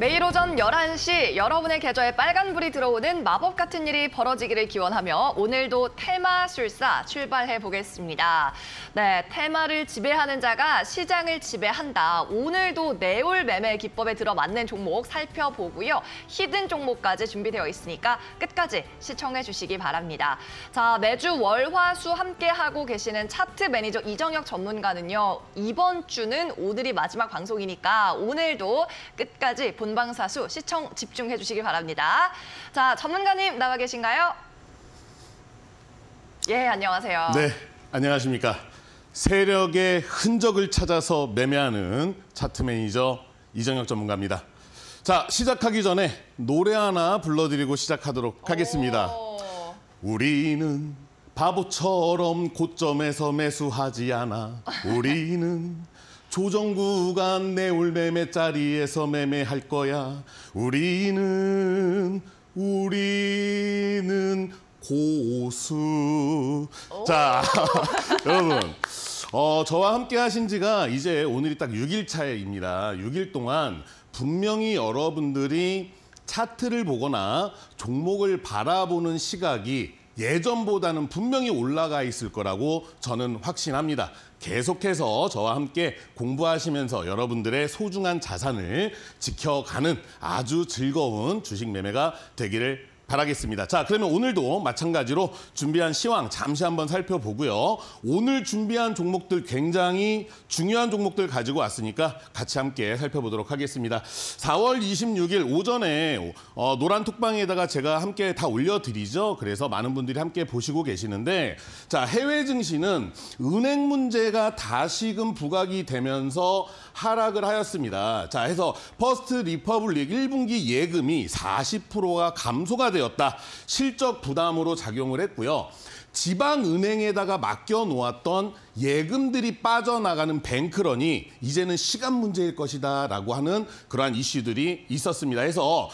매일 오전 11시 여러분의 계좌에 빨간불이 들어오는 마법 같은 일이 벌어지기를 기원하며 오늘도 테마술사 출발해 보겠습니다. 네, 테마를 지배하는 자가 시장을 지배한다. 오늘도 내올 매매 기법에 들어맞는 종목 살펴보고요. 히든 종목까지 준비되어 있으니까 끝까지 시청해 주시기 바랍니다. 자, 매주 월화수 함께하고 계시는 차트 매니저 이정혁 전문가는요. 이번 주는 오늘이 마지막 방송이니까 오늘도 끝까지 본 전방사수 시청 집중해 주시기 바랍니다. 자, 전문가님 나와 계신가요? 예, 안녕하세요. 네, 안녕하십니까. 세력의 흔적을 찾아서 매매하는 차트 매니저 이정혁 전문가입니다. 자, 시작하기 전에 노래 하나 불러드리고 시작하도록 하겠습니다. 우리는 바보처럼 고점에서 매수하지 않아. 우리는 조정구가 내올 매매자리에서 매매할 거야. 우리는 우리는 고수. 자, 여러분. 어, 저와 함께 하신 지가 이제 오늘이 딱 6일 차입니다. 6일 동안 분명히 여러분들이 차트를 보거나 종목을 바라보는 시각이 예전보다는 분명히 올라가 있을 거라고 저는 확신합니다. 계속해서 저와 함께 공부하시면서 여러분들의 소중한 자산을 지켜가는 아주 즐거운 주식 매매가 되기를 바라겠습니다. 자, 그러면 오늘도 마찬가지로 준비한 시황 잠시 한번 살펴보고요. 오늘 준비한 종목들 굉장히 중요한 종목들 가지고 왔으니까 같이 함께 살펴보도록 하겠습니다. 4월 26일 오전에 어, 노란 톡방에다가 제가 함께 다 올려드리죠. 그래서 많은 분들이 함께 보시고 계시는데 자, 해외 증시는 은행 문제가 다시금 부각이 되면서 하락을 하였습니다. 자, 해서 퍼스트 리퍼블릭 1분기 예금이 40%가 감소가 됐습니다 되었다. 실적 부담으로 작용을 했고요. 지방은행에다가 맡겨놓았던 예금들이 빠져나가는 뱅크런이 이제는 시간 문제일 것이다 라고 하는 그러한 이슈들이 있었습니다. 그래서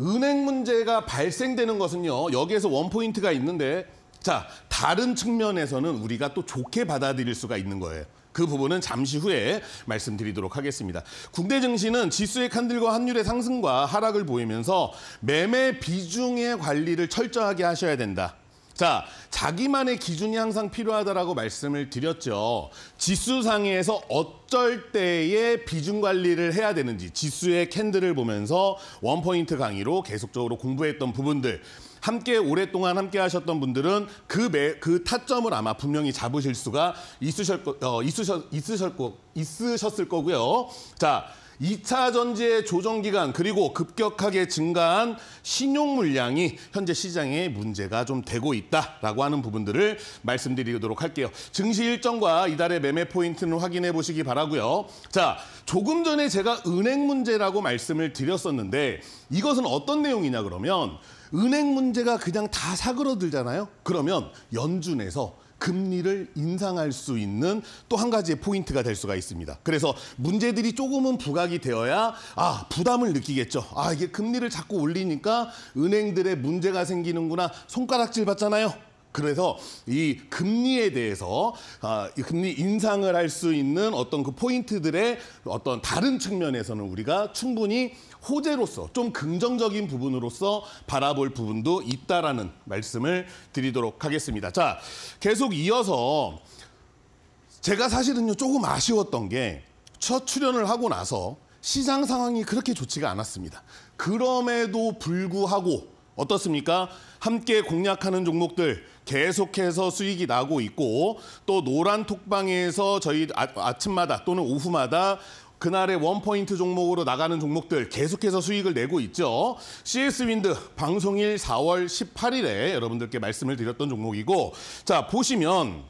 은행 문제가 발생되는 것은요. 여기에서 원포인트가 있는데 자 다른 측면에서는 우리가 또 좋게 받아들일 수가 있는 거예요. 그 부분은 잠시 후에 말씀드리도록 하겠습니다. 국내 증시는 지수의 칸들과 환율의 상승과 하락을 보이면서 매매 비중의 관리를 철저하게 하셔야 된다. 자, 자기만의 기준이 항상 필요하다라고 말씀을 드렸죠. 지수 상에서 어쩔 때의 비중 관리를 해야 되는지 지수의 캔들을 보면서 원포인트 강의로 계속적으로 공부했던 부분들 함께 오랫동안 함께 하셨던 분들은 그, 매, 그 타점을 아마 분명히 잡으실 수가 있으셨 거, 어, 있으셨, 있으실 있으셨을 거고요. 자, 2차 전지의 조정 기간 그리고 급격하게 증가한 신용 물량이 현재 시장에 문제가 좀 되고 있다라고 하는 부분들을 말씀드리도록 할게요. 증시 일정과 이달의 매매 포인트는 확인해 보시기 바라고요. 자, 조금 전에 제가 은행 문제라고 말씀을 드렸었는데 이것은 어떤 내용이냐 그러면 은행 문제가 그냥 다 사그러들잖아요. 그러면 연준에서 금리를 인상할 수 있는 또 한 가지의 포인트가 될 수가 있습니다. 그래서 문제들이 조금은 부각이 되어야 아 부담을 느끼겠죠. 아 이게 금리를 자꾸 올리니까 은행들의 문제가 생기는구나. 손가락질 받잖아요. 그래서 이 금리에 대해서 아, 이 금리 인상을 할 수 있는 어떤 그 포인트들의 어떤 다른 측면에서는 우리가 충분히 호재로서 좀 긍정적인 부분으로서 바라볼 부분도 있다라는 말씀을 드리도록 하겠습니다. 자, 계속 이어서 제가 사실은요 조금 아쉬웠던 게 첫 출연을 하고 나서 시장 상황이 그렇게 좋지가 않았습니다. 그럼에도 불구하고 어떻습니까? 함께 공략하는 종목들 계속해서 수익이 나고 있고 또 노란 톡방에서 저희 아, 아침마다 또는 오후마다 그날의 원포인트 종목으로 나가는 종목들 계속해서 수익을 내고 있죠. CS윈드 방송일 4월 18일에 여러분들께 말씀을 드렸던 종목이고 자 보시면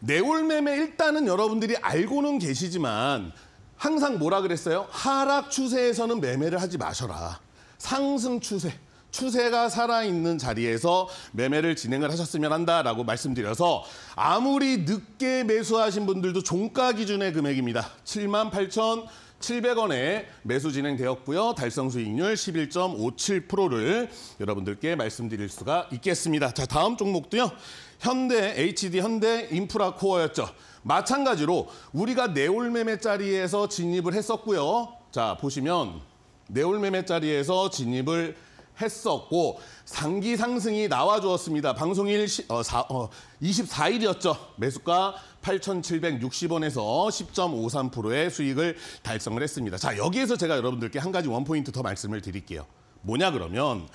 내올매매 일단은 여러분들이 알고는 계시지만 항상 뭐라 그랬어요? 하락 추세에서는 매매를 하지 마셔라. 상승 추세. 추세가 살아있는 자리에서 매매를 진행을 하셨으면 한다라고 말씀드려서 아무리 늦게 매수하신 분들도 종가 기준의 금액입니다. 7만 8천 700원에 매수 진행되었고요. 달성 수익률 11.57%를 여러분들께 말씀드릴 수가 있겠습니다. 자, 다음 종목도요. 현대, HD 현대 인프라 코어였죠. 마찬가지로 우리가 네올매매 짜리에서 진입을 했었고요. 자, 보시면 네올매매 짜리에서 진입을 했었고 상기 상승이 나와주었습니다. 방송일 시, 어, 사, 어, 24일이었죠. 매수가 8,760원에서 10.53%의 수익을 달성을 했습니다. 자 여기에서 제가 여러분들께 한 가지 원포인트 더 말씀을 드릴게요. 뭐냐 그러면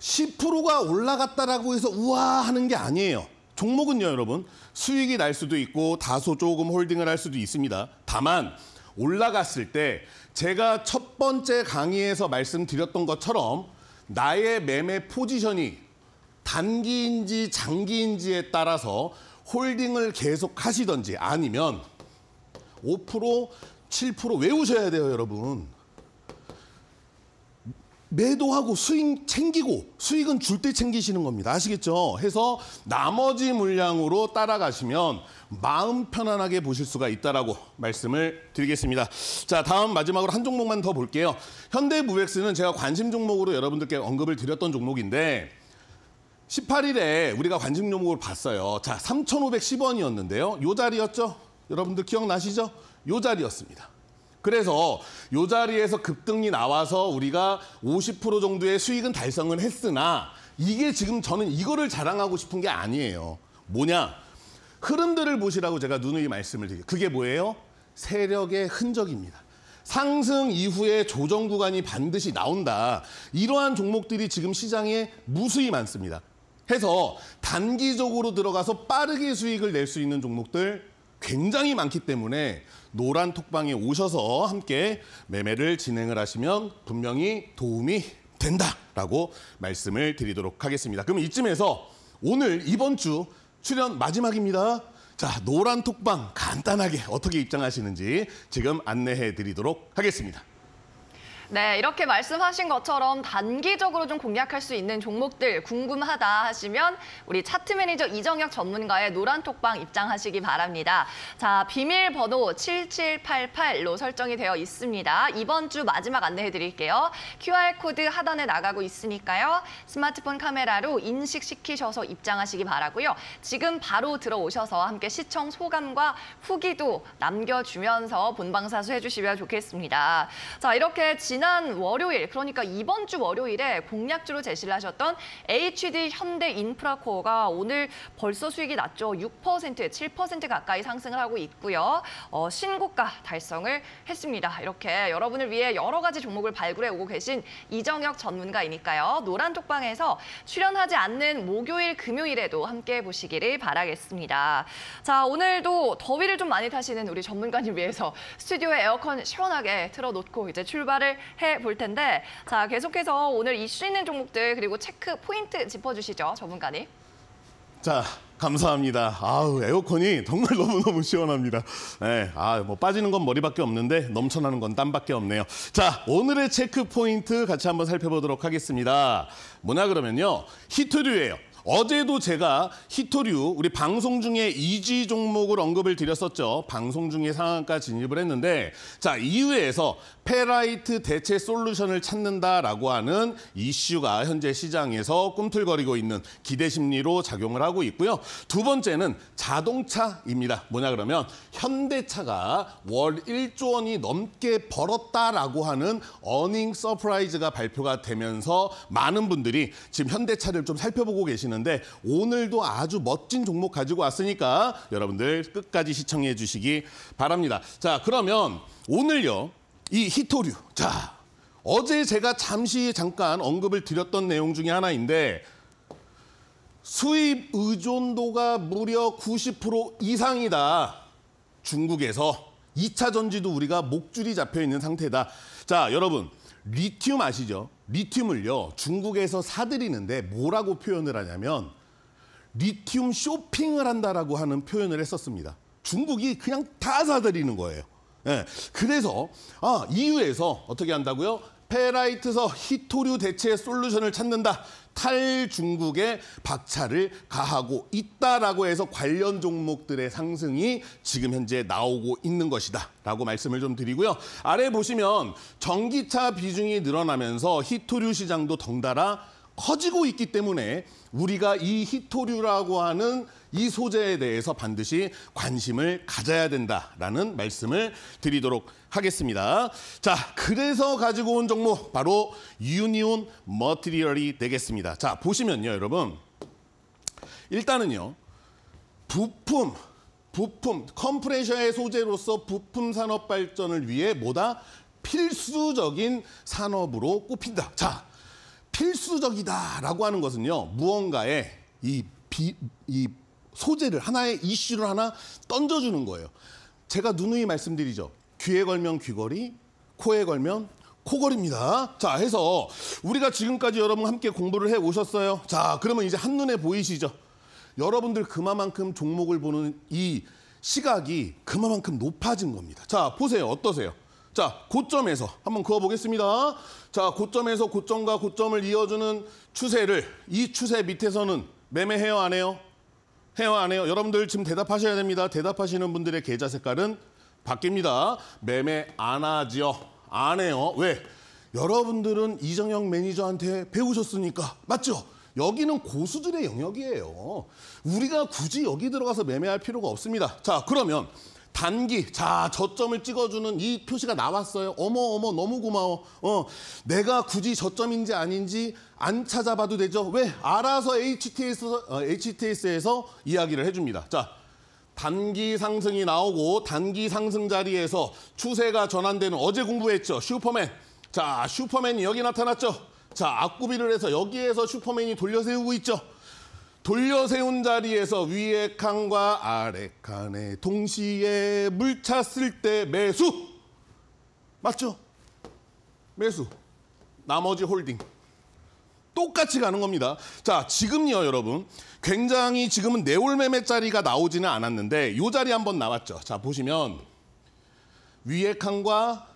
10%가 올라갔다라고 해서 우와 하는 게 아니에요. 종목은요 여러분 수익이 날 수도 있고 다소 조금 홀딩을 할 수도 있습니다. 다만 올라갔을 때 제가 첫 번째 강의에서 말씀드렸던 것처럼 나의 매매 포지션이 단기인지 장기인지에 따라서 홀딩을 계속 하시던지 아니면 5%, 7% 외우셔야 돼요, 여러분. 매도하고 수익 챙기고 수익은 줄 때 챙기시는 겁니다. 아시겠죠? 해서 나머지 물량으로 따라가시면 마음 편안하게 보실 수가 있다라고 말씀을 드리겠습니다. 자, 다음 마지막으로 한 종목만 더 볼게요. 현대무백스는 제가 관심 종목으로 여러분들께 언급을 드렸던 종목인데 18일에 우리가 관심 종목을 봤어요. 자, 3,510원이었는데요. 요 자리였죠? 여러분들 기억나시죠? 요 자리였습니다. 그래서 이 자리에서 급등이 나와서 우리가 50% 정도의 수익은 달성을 했으나 이게 지금 저는 이거를 자랑하고 싶은 게 아니에요. 뭐냐? 흐름들을 보시라고 제가 누누이 말씀을 드려요. 그게 뭐예요? 세력의 흔적입니다. 상승 이후에 조정 구간이 반드시 나온다. 이러한 종목들이 지금 시장에 무수히 많습니다. 해서 단기적으로 들어가서 빠르게 수익을 낼 수 있는 종목들 굉장히 많기 때문에 노란 톡방에 오셔서 함께 매매를 진행을 하시면 분명히 도움이 된다라고 말씀을 드리도록 하겠습니다. 그럼 이쯤에서 오늘 이번 주 출연 마지막입니다. 자, 노란 톡방 간단하게 어떻게 입장하시는지 지금 안내해 드리도록 하겠습니다. 네, 이렇게 말씀하신 것처럼 단기적으로 좀 공략할 수 있는 종목들 궁금하다 하시면 우리 차트 매니저 이정혁 전문가의 노란톡방 입장하시기 바랍니다. 자, 비밀번호 7788로 설정이 되어 있습니다. 이번 주 마지막 안내해 드릴게요. QR코드 하단에 나가고 있으니까요. 스마트폰 카메라로 인식시키셔서 입장하시기 바라고요. 지금 바로 들어오셔서 함께 시청 소감과 후기도 남겨주면서 본방사수 해주시면 좋겠습니다. 자, 이렇게 진 지난 월요일, 그러니까 이번 주 월요일에 공략주로 제시를 하셨던 HD 현대 인프라코어가 오늘 벌써 수익이 낮죠. 6%에 7% 가까이 상승을 하고 있고요. 어, 신고가 달성을 했습니다. 이렇게 여러분을 위해 여러 가지 종목을 발굴해 오고 계신 이정혁 전문가이니까요. 노란 톡방에서 출연하지 않는 목요일, 금요일에도 함께 보시기를 바라겠습니다. 자, 오늘도 더위를 좀 많이 타시는 우리 전문가님 위해서 스튜디오에 에어컨 시원하게 틀어놓고 이제 출발을 해볼 텐데 자 계속해서 오늘 이슈 있는 종목들 그리고 체크 포인트 짚어주시죠. 전문가님. 자, 감사합니다. 아우, 에어컨이 정말 너무너무 시원합니다. 네, 아, 뭐 빠지는 건 머리밖에 없는데 넘쳐나는 건 땀밖에 없네요. 자, 오늘의 체크 포인트 같이 한번 살펴보도록 하겠습니다. 뭐냐 그러면요. 히트류예요. 어제도 제가 히토류 우리 방송 중에 이지 종목을 언급을 드렸었죠. 방송 중에 상한가 진입을 했는데 자 이후에서 페라이트 대체 솔루션을 찾는다라고 하는 이슈가 현재 시장에서 꿈틀거리고 있는 기대 심리로 작용을 하고 있고요. 두 번째는 자동차입니다. 뭐냐 그러면 현대차가 월 1조 원이 넘게 벌었다라고 하는 어닝 서프라이즈가 발표가 되면서 많은 분들이 지금 현대차를 좀 살펴보고 계신 보시는데 오늘도 아주 멋진 종목 가지고 왔으니까 여러분들 끝까지 시청해 주시기 바랍니다. 자, 그러면 오늘요. 이 히토류. 자, 어제 제가 잠시 잠깐 언급을 드렸던 내용 중에 하나인데 수입 의존도가 무려 90% 이상이다. 중국에서 2차 전지도 우리가 목줄이 잡혀 있는 상태다. 자, 여러분, 리튬 아시죠? 리튬을요 중국에서 사들이는데 뭐라고 표현을 하냐면 리튬 쇼핑을 한다라고 하는 표현을 했었습니다. 중국이 그냥 다 사들이는 거예요. 예, 그래서 아, EU에서 어떻게 한다고요? 페라이트서 히토류 대체 솔루션을 찾는다. 탈중국에 박차를 가하고 있다라고 해서 관련 종목들의 상승이 지금 현재 나오고 있는 것이다. 라고 말씀을 좀 드리고요. 아래 보시면 전기차 비중이 늘어나면서 히토류 시장도 덩달아 커지고 있기 때문에 우리가 이희토류라고 하는 이 소재에 대해서 반드시 관심을 가져야 된다라는 말씀을 드리도록 하겠습니다. 자, 그래서 가지고 온 종목 바로 유니온 머티리얼이 되겠습니다. 자, 보시면요, 여러분. 일단은요. 부품 부품, 컴프레셔의 소재로서 부품 산업 발전을 위해 뭐다? 필수적인 산업으로 꼽힌다. 자, 필수적이다라고 하는 것은요. 무언가에 이, 비, 이 소재를 하나의 이슈를 하나 던져주는 거예요. 제가 누누이 말씀드리죠. 귀에 걸면 귀걸이, 코에 걸면 코걸입니다. 자, 해서 우리가 지금까지 여러분 함께 공부를 해 오셨어요. 자, 그러면 이제 한눈에 보이시죠? 여러분들 그만큼 종목을 보는 이 시각이 그만큼 높아진 겁니다. 자, 보세요. 어떠세요? 자, 고점에서 한번 그어보겠습니다. 자, 고점에서 고점과 고점을 이어주는 추세를 이 추세 밑에서는 매매해요, 안 해요? 해요, 안 해요? 여러분들 지금 대답하셔야 됩니다. 대답하시는 분들의 계좌 색깔은 바뀝니다. 매매 안 하지요. 안 해요. 왜? 여러분들은 이정영 매니저한테 배우셨으니까. 맞죠? 여기는 고수들의 영역이에요. 우리가 굳이 여기 들어가서 매매할 필요가 없습니다. 자, 그러면 단기 자, 저점을 찍어주는 이 표시가 나왔어요. 어머, 어머, 너무 고마워. 어, 내가 굳이 저점인지 아닌지 안 찾아봐도 되죠. 왜? 알아서 HTS, 어, HTS에서 이야기를 해줍니다. 자, 단기 상승이 나오고 단기 상승 자리에서 추세가 전환되는 어제 공부했죠. 슈퍼맨. 자, 슈퍼맨이 여기 나타났죠. 자, 앞구비를 해서 여기에서 슈퍼맨이 돌려 세우고 있죠. 돌려세운 자리에서 위에 칸과 아래 칸에 동시에 물 찼을 때 매수. 맞죠? 매수. 나머지 홀딩. 똑같이 가는 겁니다. 자, 지금요, 여러분. 굉장히 지금은 네올매매 자리가 나오지는 않았는데 이 자리 한번 나왔죠. 자, 보시면 위에 칸과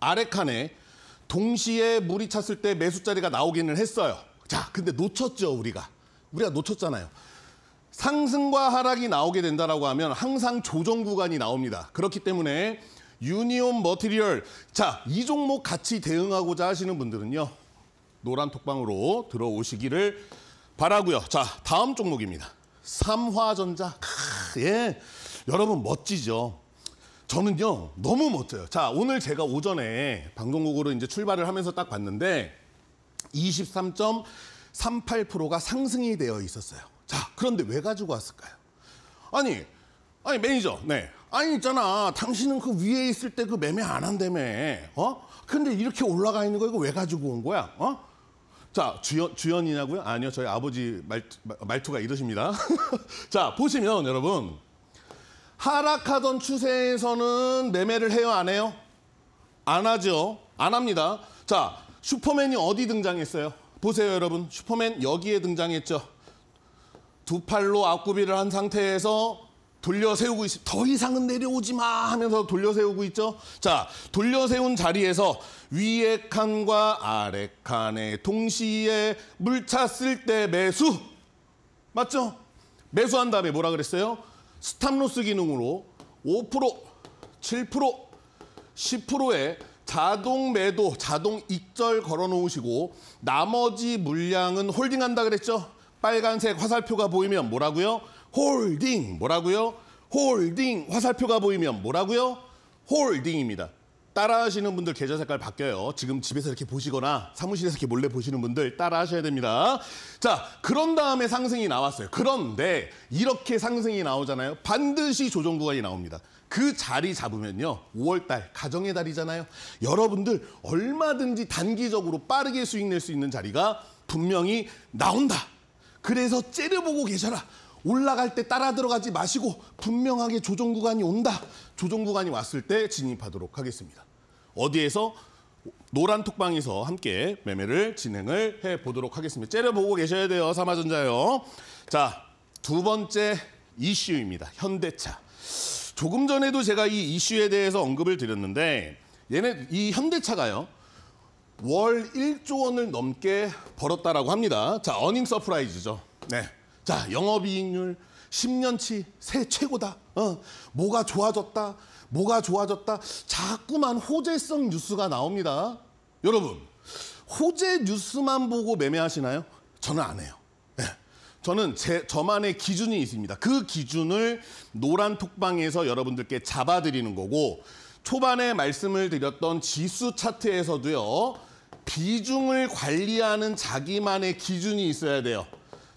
아래 칸에 동시에 물이 찼을 때 매수 자리가 나오기는 했어요. 자, 근데 놓쳤죠, 우리가. 우리가 놓쳤잖아요. 상승과 하락이 나오게 된다라고 하면 항상 조정 구간이 나옵니다. 그렇기 때문에 유니온 머티리얼 자, 이 종목 같이 대응하고자 하시는 분들은요. 노란 톡방으로 들어오시기를 바라고요. 자, 다음 종목입니다. 삼화전자. 크, 예. 여러분 멋지죠. 저는요. 너무 멋져요. 자, 오늘 제가 오전에 방송국으로 이제 출발을 하면서 딱 봤는데 23. 점 38%가 상승이 되어 있었어요. 자, 그런데 왜 가지고 왔을까요? 아니, 아니 매니저, 네. 아니 있잖아, 당신은 그 위에 있을 때 그 매매 안 한다며, 어? 근데 이렇게 올라가 있는 거 이거 왜 가지고 온 거야, 어? 자, 주연, 주연이냐고요? 아니요, 저희 아버지 말, 말투가 이러십니다. 자, 보시면 여러분. 하락하던 추세에서는 매매를 해요, 안 해요? 안 하죠. 안 합니다. 자, 슈퍼맨이 어디 등장했어요? 보세요, 여러분. 슈퍼맨 여기에 등장했죠. 두 팔로 앞구비를 한 상태에서 돌려 세우고 있어. 더 이상은 내려오지 마 하면서 돌려 세우고 있죠. 자, 돌려 세운 자리에서 위에 칸과 아래 칸에 동시에 물 찼을 때 매수. 맞죠? 매수한 다음에 뭐라 그랬어요? 스탑로스 기능으로 5%, 7%, 10%의 자동 매도, 자동 익절 걸어놓으시고 나머지 물량은 홀딩한다 그랬죠? 빨간색 화살표가 보이면 뭐라고요? 홀딩 뭐라고요? 홀딩 화살표가 보이면 뭐라고요? 홀딩입니다. 따라하시는 분들 계좌 색깔 바뀌어요. 지금 집에서 이렇게 보시거나 사무실에서 이렇게 몰래 보시는 분들 따라하셔야 됩니다. 자, 그런 다음에 상승이 나왔어요. 그런데 이렇게 상승이 나오잖아요. 반드시 조정 구간이 나옵니다. 그 자리 잡으면요. 5월달 가정의 달이잖아요. 여러분들 얼마든지 단기적으로 빠르게 수익 낼 수 있는 자리가 분명히 나온다. 그래서 째려보고 계셔라. 올라갈 때 따라 들어가지 마시고 분명하게 조정 구간이 온다. 조정 구간이 왔을 때 진입하도록 하겠습니다. 어디에서? 노란 톡방에서 함께 매매를 진행을 해보도록 하겠습니다. 째려보고 계셔야 돼요, 삼화전자요. 자, 두 번째 이슈입니다. 현대차. 조금 전에도 제가 이 이슈에 대해서 언급을 드렸는데 얘네 이 현대차가요. 월 1조 원을 넘게 벌었다라고 합니다. 자, 어닝 서프라이즈죠. 네. 자, 영업이익률 10년치 새 최고다. 어, 뭐가 좋아졌다. 뭐가 좋아졌다. 자꾸만 호재성 뉴스가 나옵니다. 여러분, 호재 뉴스만 보고 매매하시나요? 저는 안 해요. 네. 저는 제, 저만의 기준이 있습니다. 그 기준을 노란 톡방에서 여러분들께 잡아드리는 거고 초반에 말씀을 드렸던 지수 차트에서도요. 비중을 관리하는 자기만의 기준이 있어야 돼요.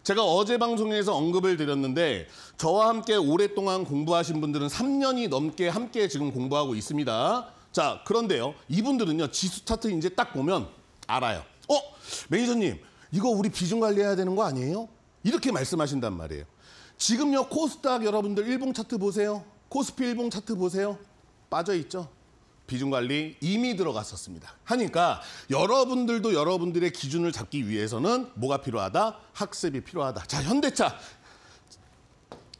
제가 어제 방송에서 언급을 드렸는데 저와 함께 오랫동안 공부하신 분들은 3년이 넘게 함께 지금 공부하고 있습니다. 자, 그런데요. 이분들은요. 지수 차트 이제 딱 보면 알아요. 어? 매니저님, 이거 우리 비중 관리해야 되는 거 아니에요? 이렇게 말씀하신단 말이에요. 지금요. 코스닥 여러분들 일봉 차트 보세요. 코스피 일봉 차트 보세요. 빠져 있죠. 비중 관리 이미 들어갔었습니다. 하니까 여러분들도 여러분들의 기준을 잡기 위해서는 뭐가 필요하다? 학습이 필요하다. 자, 현대차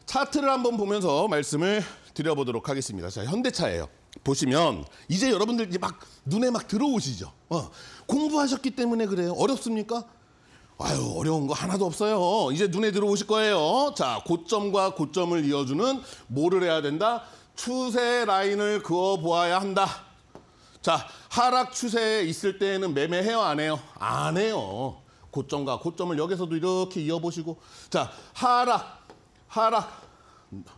차트를 한번 보면서 말씀을 드려보도록 하겠습니다. 자, 현대차예요. 보시면 이제 여러분들 이제 막 눈에 막 들어오시죠. 어, 공부하셨기 때문에 그래요. 어렵습니까? 아유 어려운 거 하나도 없어요. 이제 눈에 들어오실 거예요. 자 고점과 고점을 이어주는 뭐를 해야 된다? 추세 라인을 그어 보아야 한다. 자, 하락 추세에 있을 때에는 매매해요, 안 해요? 안 해요. 고점과 고점을 여기서도 이렇게 이어보시고 자, 하락, 하락.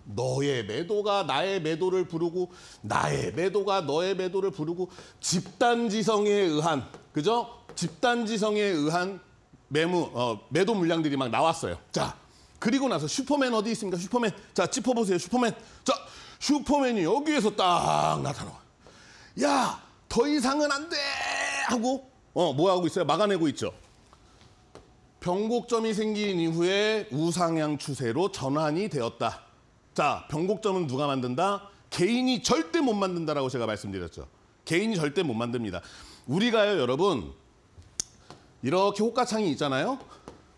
너의 매도가 나의 매도를 부르고 나의 매도가 너의 매도를 부르고 집단지성에 의한 그죠? 집단지성에 의한 매무 어, 매도 물량들이 막 나왔어요. 자, 그리고 나서 슈퍼맨 어디 있습니까? 슈퍼맨. 자, 짚어보세요. 슈퍼맨. 자, 슈퍼맨이 여기에서 딱 나타나. 야, 더 이상은 안 돼! 하고, 어, 뭐 하고 있어요? 막아내고 있죠. 변곡점이 생긴 이후에 우상향 추세로 전환이 되었다. 자, 변곡점은 누가 만든다? 개인이 절대 못 만든다라고 제가 말씀드렸죠. 개인이 절대 못 만듭니다. 우리가요, 여러분, 이렇게 호가창이 있잖아요.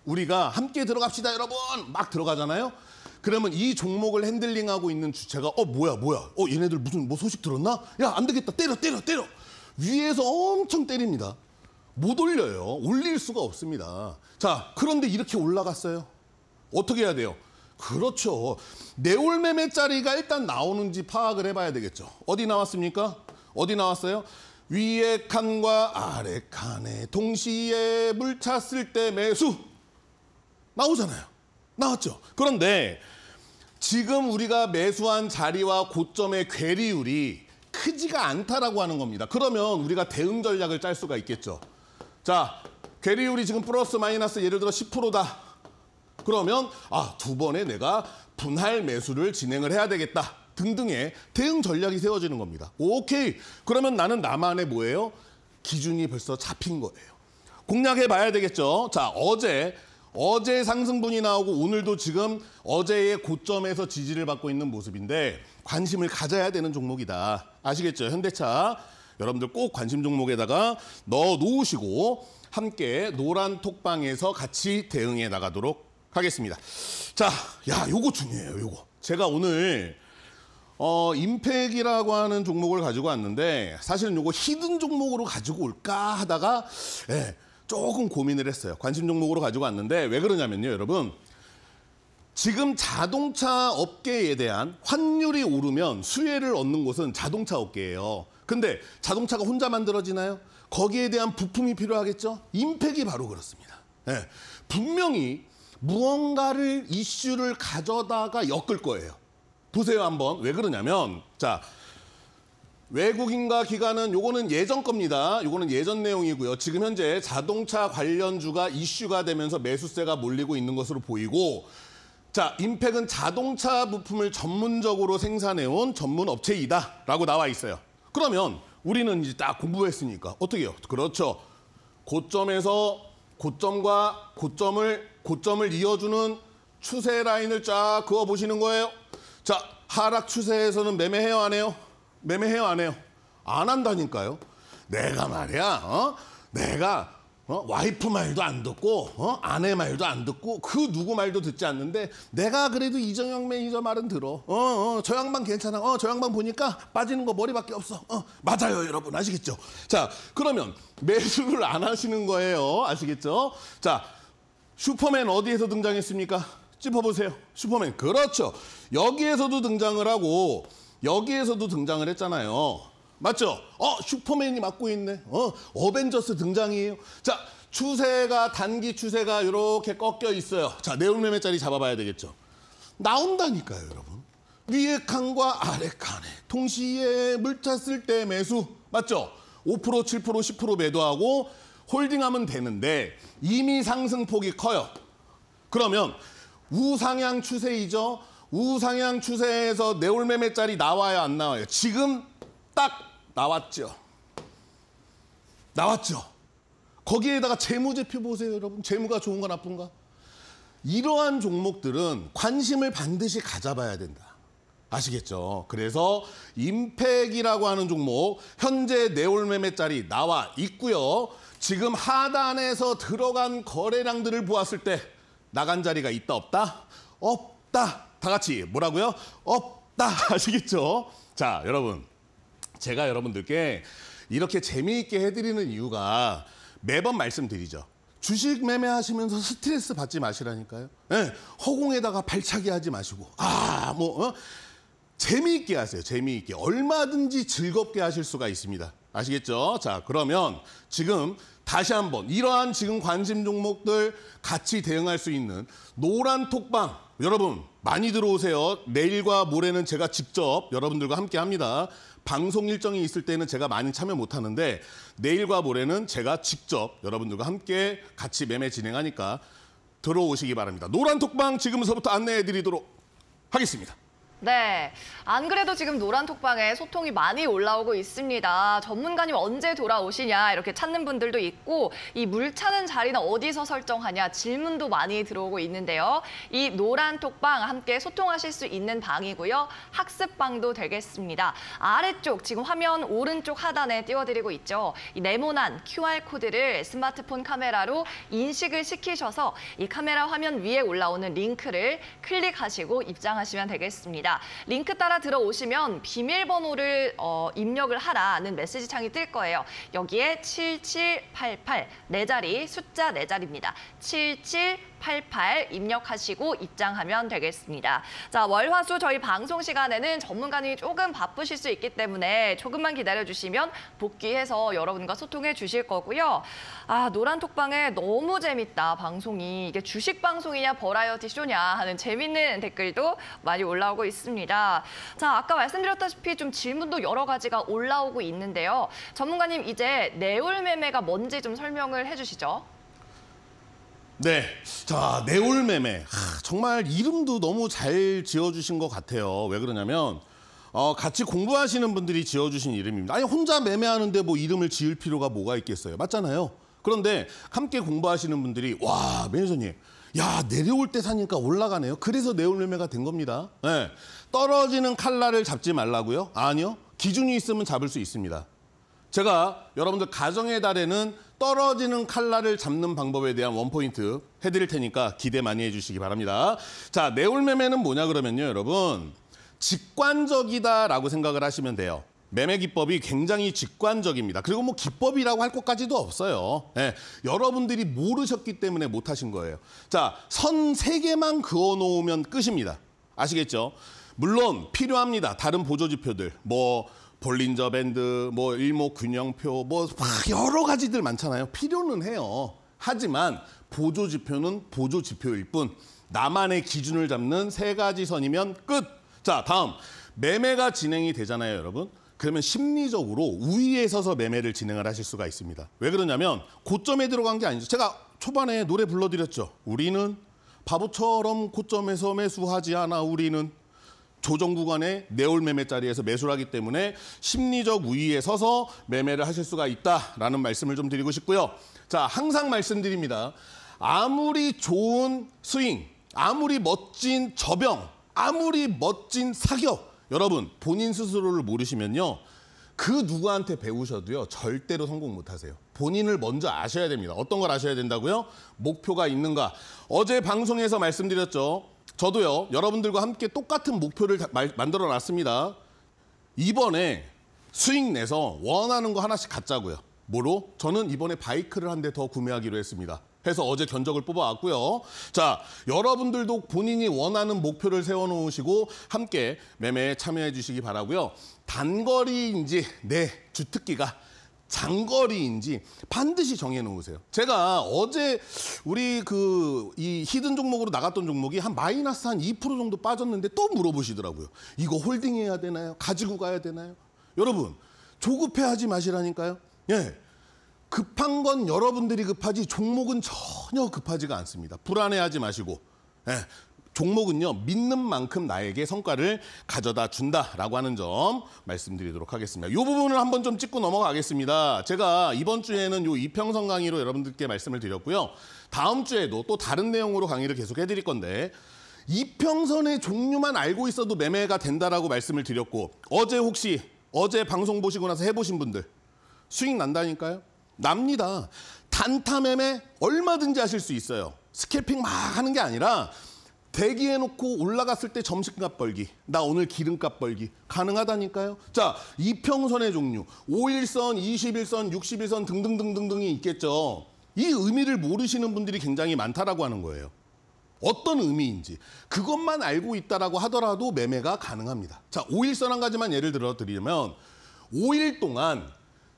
우리가 함께 들어갑시다, 여러분! 막 들어가잖아요. 그러면 이 종목을 핸들링하고 있는 주체가 어 뭐야 뭐야 어 얘네들 무슨 뭐 소식 들었나 야 안 되겠다 때려 때려 때려 위에서 엄청 때립니다 못 올려요 올릴 수가 없습니다 자 그런데 이렇게 올라갔어요 어떻게 해야 돼요 그렇죠 네올 매매짜리가 일단 나오는지 파악을 해봐야 되겠죠 어디 나왔습니까 어디 나왔어요 위에 칸과 아래 칸에 동시에 물 찼을 때 매수 나오잖아요 나왔죠. 그런데 지금 우리가 매수한 자리와 고점의 괴리율이 크지가 않다라고 하는 겁니다. 그러면 우리가 대응 전략을 짤 수가 있겠죠. 자, 괴리율이 지금 플러스 마이너스 예를 들어 10%다. 그러면 아, 두 번에 내가 분할 매수를 진행을 해야 되겠다. 등등의 대응 전략이 세워지는 겁니다. 오케이. 그러면 나는 나만의 뭐예요? 기준이 벌써 잡힌 거예요. 공략해 봐야 되겠죠. 자, 어제 어제 상승분이 나오고 오늘도 지금 어제의 고점에서 지지를 받고 있는 모습인데 관심을 가져야 되는 종목이다. 아시겠죠? 현대차 여러분들 꼭 관심 종목에다가 넣어 놓으시고 함께 노란 톡방에서 같이 대응해 나가도록 하겠습니다. 자, 야, 요거 중요해요, 요거. 제가 오늘 어, 임팩이라고 하는 종목을 가지고 왔는데 사실은 요거 히든 종목으로 가지고 올까 하다가 예. 조금 고민을 했어요. 관심 종목으로 가지고 왔는데 왜 그러냐면요, 여러분. 지금 자동차 업계에 대한 환율이 오르면 수혜를 얻는 곳은 자동차 업계예요. 근데 자동차가 혼자 만들어지나요? 거기에 대한 부품이 필요하겠죠? 임팩이 바로 그렇습니다. 네. 분명히 무언가를 이슈를 가져다가 엮을 거예요. 보세요 한번 왜 그러냐면 자 외국인과 기관은 요거는 예전 겁니다. 요거는 예전 내용이고요. 지금 현재 자동차 관련주가 이슈가 되면서 매수세가 몰리고 있는 것으로 보이고 자, 임팩은 자동차 부품을 전문적으로 생산해온 전문 업체이다라고 나와 있어요. 그러면 우리는 이제 딱 공부했으니까 어떻게 해요? 그렇죠. 고점에서 고점과 고점을 고점을 이어주는 추세 라인을 쫙 그어 보시는 거예요. 자, 하락 추세에서는 매매해요, 안 해요? 매매해요, 안 해요? 안 한다니까요. 내가 말이야, 어? 내가 어? 와이프 말도 안 듣고 어? 아내 말도 안 듣고 그 누구 말도 듣지 않는데 내가 그래도 이정영 매니저 말은 들어 어, 어, 저 양반 괜찮아 어, 저 양반 보니까 빠지는 거 머리밖에 없어 어, 맞아요 여러분 아시겠죠 자 그러면 매수를 안 하시는 거예요 아시겠죠 자 슈퍼맨 어디에서 등장했습니까 짚어보세요 슈퍼맨 그렇죠 여기에서도 등장을 하고 여기에서도 등장을 했잖아요. 맞죠? 어, 슈퍼맨이 맡고 있네. 어, 어벤져스 등장이에요. 자, 추세가, 단기 추세가 이렇게 꺾여 있어요. 자, 내용매매자리 잡아봐야 되겠죠. 나온다니까요, 여러분. 위에 칸과 아래 칸에 동시에 물찼을 때 매수. 맞죠? 5%, 7%, 10% 매도하고 홀딩하면 되는데 이미 상승폭이 커요. 그러면 우상향 추세이죠. 우상향 추세에서 내올매매짜리 나와요 안 나와요? 지금 딱 나왔죠. 나왔죠. 거기에다가 재무제표 보세요 여러분. 재무가 좋은가 나쁜가? 이러한 종목들은 관심을 반드시 가져봐야 된다. 아시겠죠? 그래서 임팩이라고 하는 종목 현재 내올매매짜리 나와 있고요. 지금 하단에서 들어간 거래량들을 보았을 때 나간 자리가 있다 없다? 없다. 다 같이 뭐라고요? 없다 아시겠죠? 자 여러분 제가 여러분들께 이렇게 재미있게 해드리는 이유가 매번 말씀드리죠. 주식 매매하시면서 스트레스 받지 마시라니까요. 네, 허공에다가 발차기 하지 마시고 아뭐 어? 재미있게 하세요. 재미있게 얼마든지 즐겁게 하실 수가 있습니다. 아시겠죠? 자 그러면 지금 다시 한번 이러한 지금 관심 종목들 같이 대응할 수 있는 노란 톡방 여러분 많이 들어오세요. 내일과 모레는 제가 직접 여러분들과 함께합니다. 방송 일정이 있을 때는 제가 많이 참여 못하는데 내일과 모레는 제가 직접 여러분들과 함께 같이 매매 진행하니까 들어오시기 바랍니다. 노란 톡방 지금서부터 안내해드리도록 하겠습니다. 네. 안 그래도 지금 노란 톡방에 소통이 많이 올라오고 있습니다. 전문가님 언제 돌아오시냐 이렇게 찾는 분들도 있고 이 물 차는 자리는 어디서 설정하냐 질문도 많이 들어오고 있는데요. 이 노란 톡방 함께 소통하실 수 있는 방이고요. 학습방도 되겠습니다. 아래쪽 지금 화면 오른쪽 하단에 띄워드리고 있죠. 이 네모난 QR코드를 스마트폰 카메라로 인식을 시키셔서 이 카메라 화면 위에 올라오는 링크를 클릭하시고 입장하시면 되겠습니다. 있습니다. 링크 따라 들어오시면 비밀번호를 어, 입력을 하라는 메시지 창이 뜰 거예요. 여기에 7788, 네 자리, 숫자 네 자리입니다. 77 88 입력하시고 입장하면 되겠습니다. 자, 월화수 저희 방송 시간에는 전문가님이 조금 바쁘실 수 있기 때문에 조금만 기다려주시면 복귀해서 여러분과 소통해 주실 거고요. 아, 노란톡방에 너무 재밌다, 방송이. 이게 주식 방송이냐, 버라이어티 쇼냐 하는 재밌는 댓글도 많이 올라오고 있습니다. 자, 아까 말씀드렸다시피 좀 질문도 여러 가지가 올라오고 있는데요. 전문가님, 이제 내울 매매가 뭔지 좀 설명을 해주시죠. 네. 자, 네올매매. 하, 정말 이름도 너무 잘 지어주신 것 같아요. 왜 그러냐면, 어, 같이 공부하시는 분들이 지어주신 이름입니다. 아니, 혼자 매매하는데 뭐 이름을 지을 필요가 뭐가 있겠어요. 맞잖아요. 그런데 함께 공부하시는 분들이, 와, 매니저님. 야, 내려올 때 사니까 올라가네요. 그래서 네올매매가 된 겁니다. 네. 떨어지는 칼날을 잡지 말라고요? 아니요. 기준이 있으면 잡을 수 있습니다. 제가 여러분들 가정의 달에는 떨어지는 칼날을 잡는 방법에 대한 원포인트 해드릴 테니까 기대 많이 해주시기 바랍니다. 자, 내울매매는 뭐냐 그러면요, 여러분. 직관적이다라고 생각을 하시면 돼요. 매매 기법이 굉장히 직관적입니다. 그리고 뭐 기법이라고 할 것까지도 없어요. 예, 여러분들이 모르셨기 때문에 못하신 거예요. 자, 선 세개만 그어놓으면 끝입니다. 아시겠죠? 물론 필요합니다. 다른 보조지표들. 뭐 볼린저 밴드, 뭐 일목균형표, 뭐 막 여러 가지들 많잖아요. 필요는 해요. 하지만 보조 지표는 보조 지표일 뿐 나만의 기준을 잡는 세 가지 선이면 끝. 자, 다음. 매매가 진행이 되잖아요, 여러분. 그러면 심리적으로 우위에 서서 매매를 진행을 하실 수가 있습니다. 왜 그러냐면 고점에 들어간 게 아니죠. 제가 초반에 노래 불러드렸죠. 우리는 바보처럼 고점에서 매수하지 않아 우리는 조정 구간에 내올 매매 자리에서 매수를 하기 때문에 심리적 우위에 서서 매매를 하실 수가 있다라는 말씀을 좀 드리고 싶고요. 자, 항상 말씀드립니다. 아무리 좋은 스윙, 아무리 멋진 저병, 아무리 멋진 사격, 여러분 본인 스스로를 모르시면요. 그 누구한테 배우셔도요. 절대로 성공 못 하세요. 본인을 먼저 아셔야 됩니다. 어떤 걸 아셔야 된다고요? 목표가 있는가. 어제 방송에서 말씀드렸죠. 저도요, 여러분들과 함께 똑같은 목표를 만들어 놨습니다. 이번에 수익 내서 원하는 거 하나씩 갖자고요. 뭐로? 저는 이번에 바이크를 한 대 더 구매하기로 했습니다. 해서 어제 견적을 뽑아왔고요. 자, 여러분들도 본인이 원하는 목표를 세워놓으시고 함께 매매에 참여해 주시기 바라고요. 단거리인지 내 네, 주특기가 장거리인지 반드시 정해놓으세요. 제가 어제 우리 그 이 히든 종목으로 나갔던 종목이 한 마이너스 한 2% 정도 빠졌는데 또 물어보시더라고요. 이거 홀딩해야 되나요? 가지고 가야 되나요? 여러분 조급해하지 마시라니까요. 예. 급한 건 여러분들이 급하지 종목은 전혀 급하지가 않습니다. 불안해하지 마시고 예, 종목은요 믿는 만큼 나에게 성과를 가져다 준다라고 하는 점 말씀드리도록 하겠습니다. 이 부분을 한번 좀 찍고 넘어가겠습니다. 제가 이번 주에는 요 이평선 강의로 여러분들께 말씀을 드렸고요. 다음 주에도 또 다른 내용으로 강의를 계속 해드릴 건데 이평선의 종류만 알고 있어도 매매가 된다라고 말씀을 드렸고 어제 혹시 어제 방송 보시고 나서 해보신 분들 수익 난다니까요. 납니다. 단타 매매 얼마든지 하실 수 있어요. 스캘핑 막 하는 게 아니라 대기해놓고 올라갔을 때 점심값 벌기. 나 오늘 기름값 벌기. 가능하다니까요. 자, 이평선의 종류. 5일선, 21선, 60일선 등등등등등이 있겠죠. 이 의미를 모르시는 분들이 굉장히 많다라고 하는 거예요. 어떤 의미인지 그것만 알고 있다라고 하더라도 매매가 가능합니다. 자, 5일선 한 가지만 예를 들어 드리면 5일 동안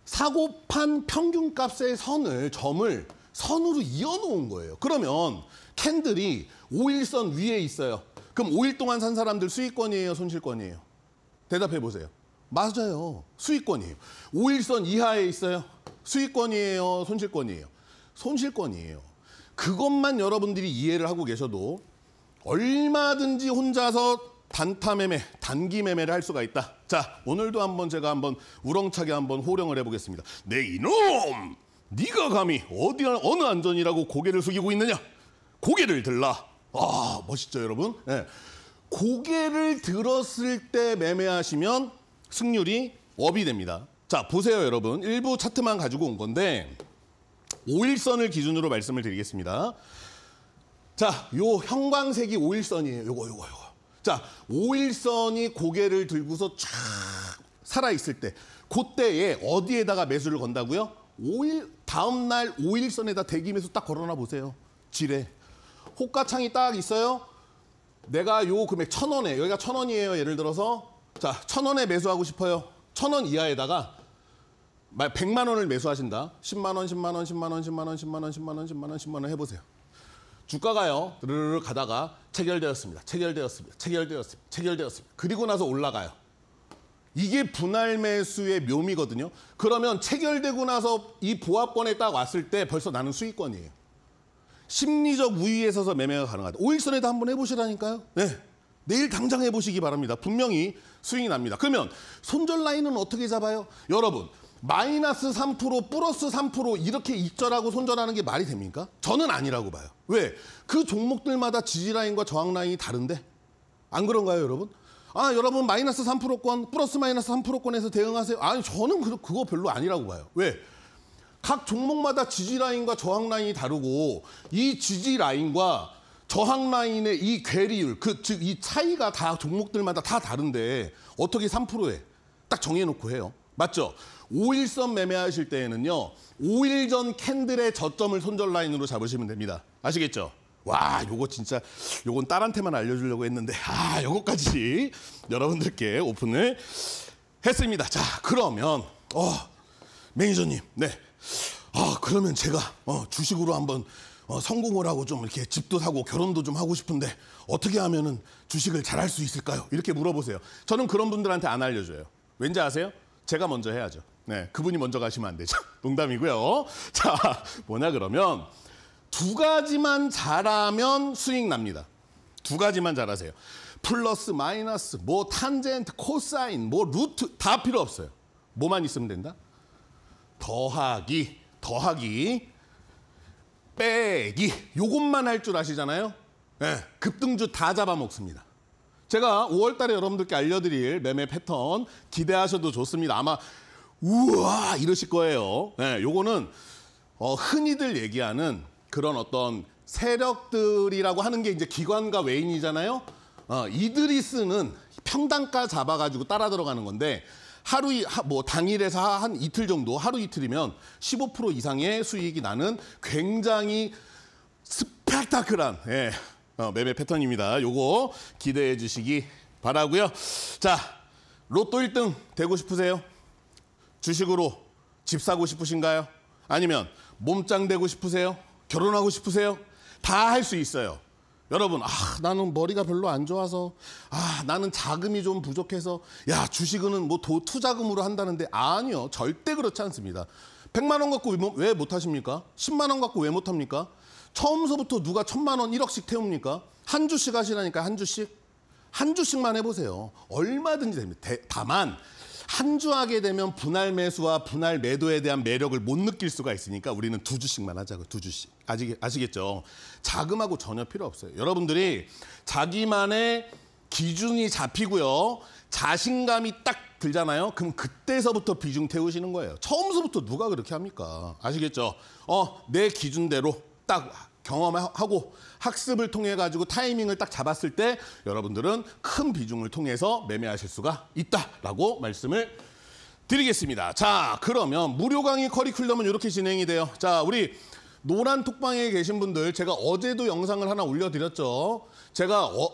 사고판 평균값의 선을 점을 선으로 이어 놓은 거예요. 그러면 캔들이 5일선 위에 있어요. 그럼 5일 동안 산 사람들 수익권이에요, 손실권이에요? 대답해 보세요. 맞아요. 수익권이에요. 5일선 이하에 있어요. 수익권이에요, 손실권이에요? 손실권이에요. 그것만 여러분들이 이해를 하고 계셔도 얼마든지 혼자서 단타 매매, 단기 매매를 할 수가 있다. 자, 오늘도 한번 제가 한번 우렁차게 한번 호령을 해보겠습니다. 네, 이놈! 네가 감히 어디 어느 안전이라고 고개를 숙이고 있느냐? 고개를 들라. 아, 멋있죠, 여러분? 네. 고개를 들었을 때 매매하시면 승률이 업이 됩니다. 자, 보세요, 여러분. 일부 차트만 가지고 온 건데 5일선을 기준으로 말씀을 드리겠습니다. 자, 요 형광색이 5일선이에요 요거, 요거, 요거. 자, 오일선이 고개를 들고서 쫙 살아있을 때, 그때에 어디에다가 매수를 건다고요? 5일 다음 날5일선에다 대기매수 딱 걸어놔 보세요. 지뢰. 호가창이 딱 있어요. 내가 요 금액 천 원에 여기가 천 원이에요. 예를 들어서 자천 원에 매수하고 싶어요. 천 원 이하에다가 말 100만 원을 매수하신다. 10만 원, 10만 원, 10만 원, 10만 원, 10만 원, 10만 원, 10만 원, 10만 원 해보세요. 주가가요. 드르르 가다가 체결되었습니다. 체결되었습니다. 체결되었습니다. 체결되었습니다. 그리고 나서 올라가요. 이게 분할 매수의 묘미거든요. 그러면 체결되고 나서 이 보합권에 딱 왔을 때 벌써 나는 수익권이에요. 심리적 우위에 서서 매매가 가능하다. 5일선에도 한번 해보시라니까요. 네. 내일 당장 해보시기 바랍니다. 분명히 수익이 납니다. 그러면 손절 라인은 어떻게 잡아요? 여러분 마이너스 3% 플러스 3% 이렇게 익절하고 손절하는 게 말이 됩니까? 저는 아니라고 봐요. 왜? 그 종목들마다 지지라인과 저항라인이 다른데? 안 그런가요 여러분? 아 여러분 마이너스 3%권 플러스 마이너스 3%권에서 대응하세요. 아니 저는 그, 그거 별로 아니라고 봐요. 왜? 각 종목마다 지지 라인과 저항 라인이 다르고 이 지지 라인과 저항 라인의 이 괴리율, 그 즉 이 차이가 다 종목들마다 다 다른데 어떻게 3%에 딱 정해놓고 해요. 맞죠? 5일선 매매하실 때에는요. 5일 전 캔들의 저점을 손절 라인으로 잡으시면 됩니다. 아시겠죠? 와, 요거 진짜 요건 딸한테만 알려주려고 했는데 아, 요거까지 여러분들께 오픈을 했습니다. 자, 그러면 어, 매니저님, 네, 아 그러면 제가 어, 주식으로 한번 어, 성공을 하고 좀 이렇게 집도 사고 결혼도 좀 하고 싶은데 어떻게 하면은 주식을 잘할 수 있을까요? 이렇게 물어보세요. 저는 그런 분들한테 안 알려줘요. 왠지 아세요? 제가 먼저 해야죠. 네, 그분이 먼저 가시면 안 되죠. 농담이고요. 자, 뭐냐 그러면 두 가지만 잘하면 수익 납니다. 두 가지만 잘하세요. 플러스, 마이너스, 뭐 탄젠트, 코사인, 뭐 루트 다 필요 없어요. 뭐만 있으면 된다? 더하기, 더하기, 빼기 요것만 할 줄 아시잖아요. 네, 급등주 다 잡아먹습니다. 제가 5월 달에 여러분들께 알려드릴 매매 패턴 기대하셔도 좋습니다. 아마 우와 이러실 거예요. 네, 요거는 어, 흔히들 얘기하는 그런 어떤 세력들이라고 하는 게 이제 기관과 외인이잖아요. 어, 이들이 쓰는 평단가 잡아가지고 따라 들어가는 건데 하루 뭐 당일에서 한 이틀 정도 하루 이틀이면 15% 이상의 수익이 나는 굉장히 스펙타클한 예, 어, 매매 패턴입니다. 요거 기대해 주시기 바라고요. 자, 로또 1등 되고 싶으세요? 주식으로 집 사고 싶으신가요? 아니면 몸짱 되고 싶으세요? 결혼하고 싶으세요? 다 할 수 있어요. 여러분, 아, 나는 머리가 별로 안 좋아서, 아, 나는 자금이 좀 부족해서, 야, 주식은 뭐 도, 투자금으로 한다는데, 아니요. 절대 그렇지 않습니다. 100만 원 갖고 왜 못 하십니까? 10만 원 갖고 왜 못 합니까? 처음서부터 누가 천만 원, 1억씩 태웁니까? 한 주씩 하시라니까, 한 주씩. 한 주씩만 해보세요. 얼마든지 됩니다. 대, 다만, 한주 하게 되면 분할 매수와 분할 매도에 대한 매력을 못 느낄 수가 있으니까 우리는 두 주씩만 하자고 그 두 주씩. 아직 아시겠죠? 자금하고 전혀 필요 없어요. 여러분들이 자기만의 기준이 잡히고요. 자신감이 딱 들잖아요. 그럼 그때서부터 비중 태우시는 거예요. 처음서부터 누가 그렇게 합니까? 아시겠죠? 어, 내 기준대로 딱 경험하고 학습을 통해 가지고 타이밍을 딱 잡았을 때 여러분들은 큰 비중을 통해서 매매하실 수가 있다라고 말씀을 드리겠습니다. 자, 그러면 무료 강의 커리큘럼은 이렇게 진행이 돼요. 자, 우리 노란 톡방에 계신 분들 제가 어제도 영상을 하나 올려드렸죠. 제가 어,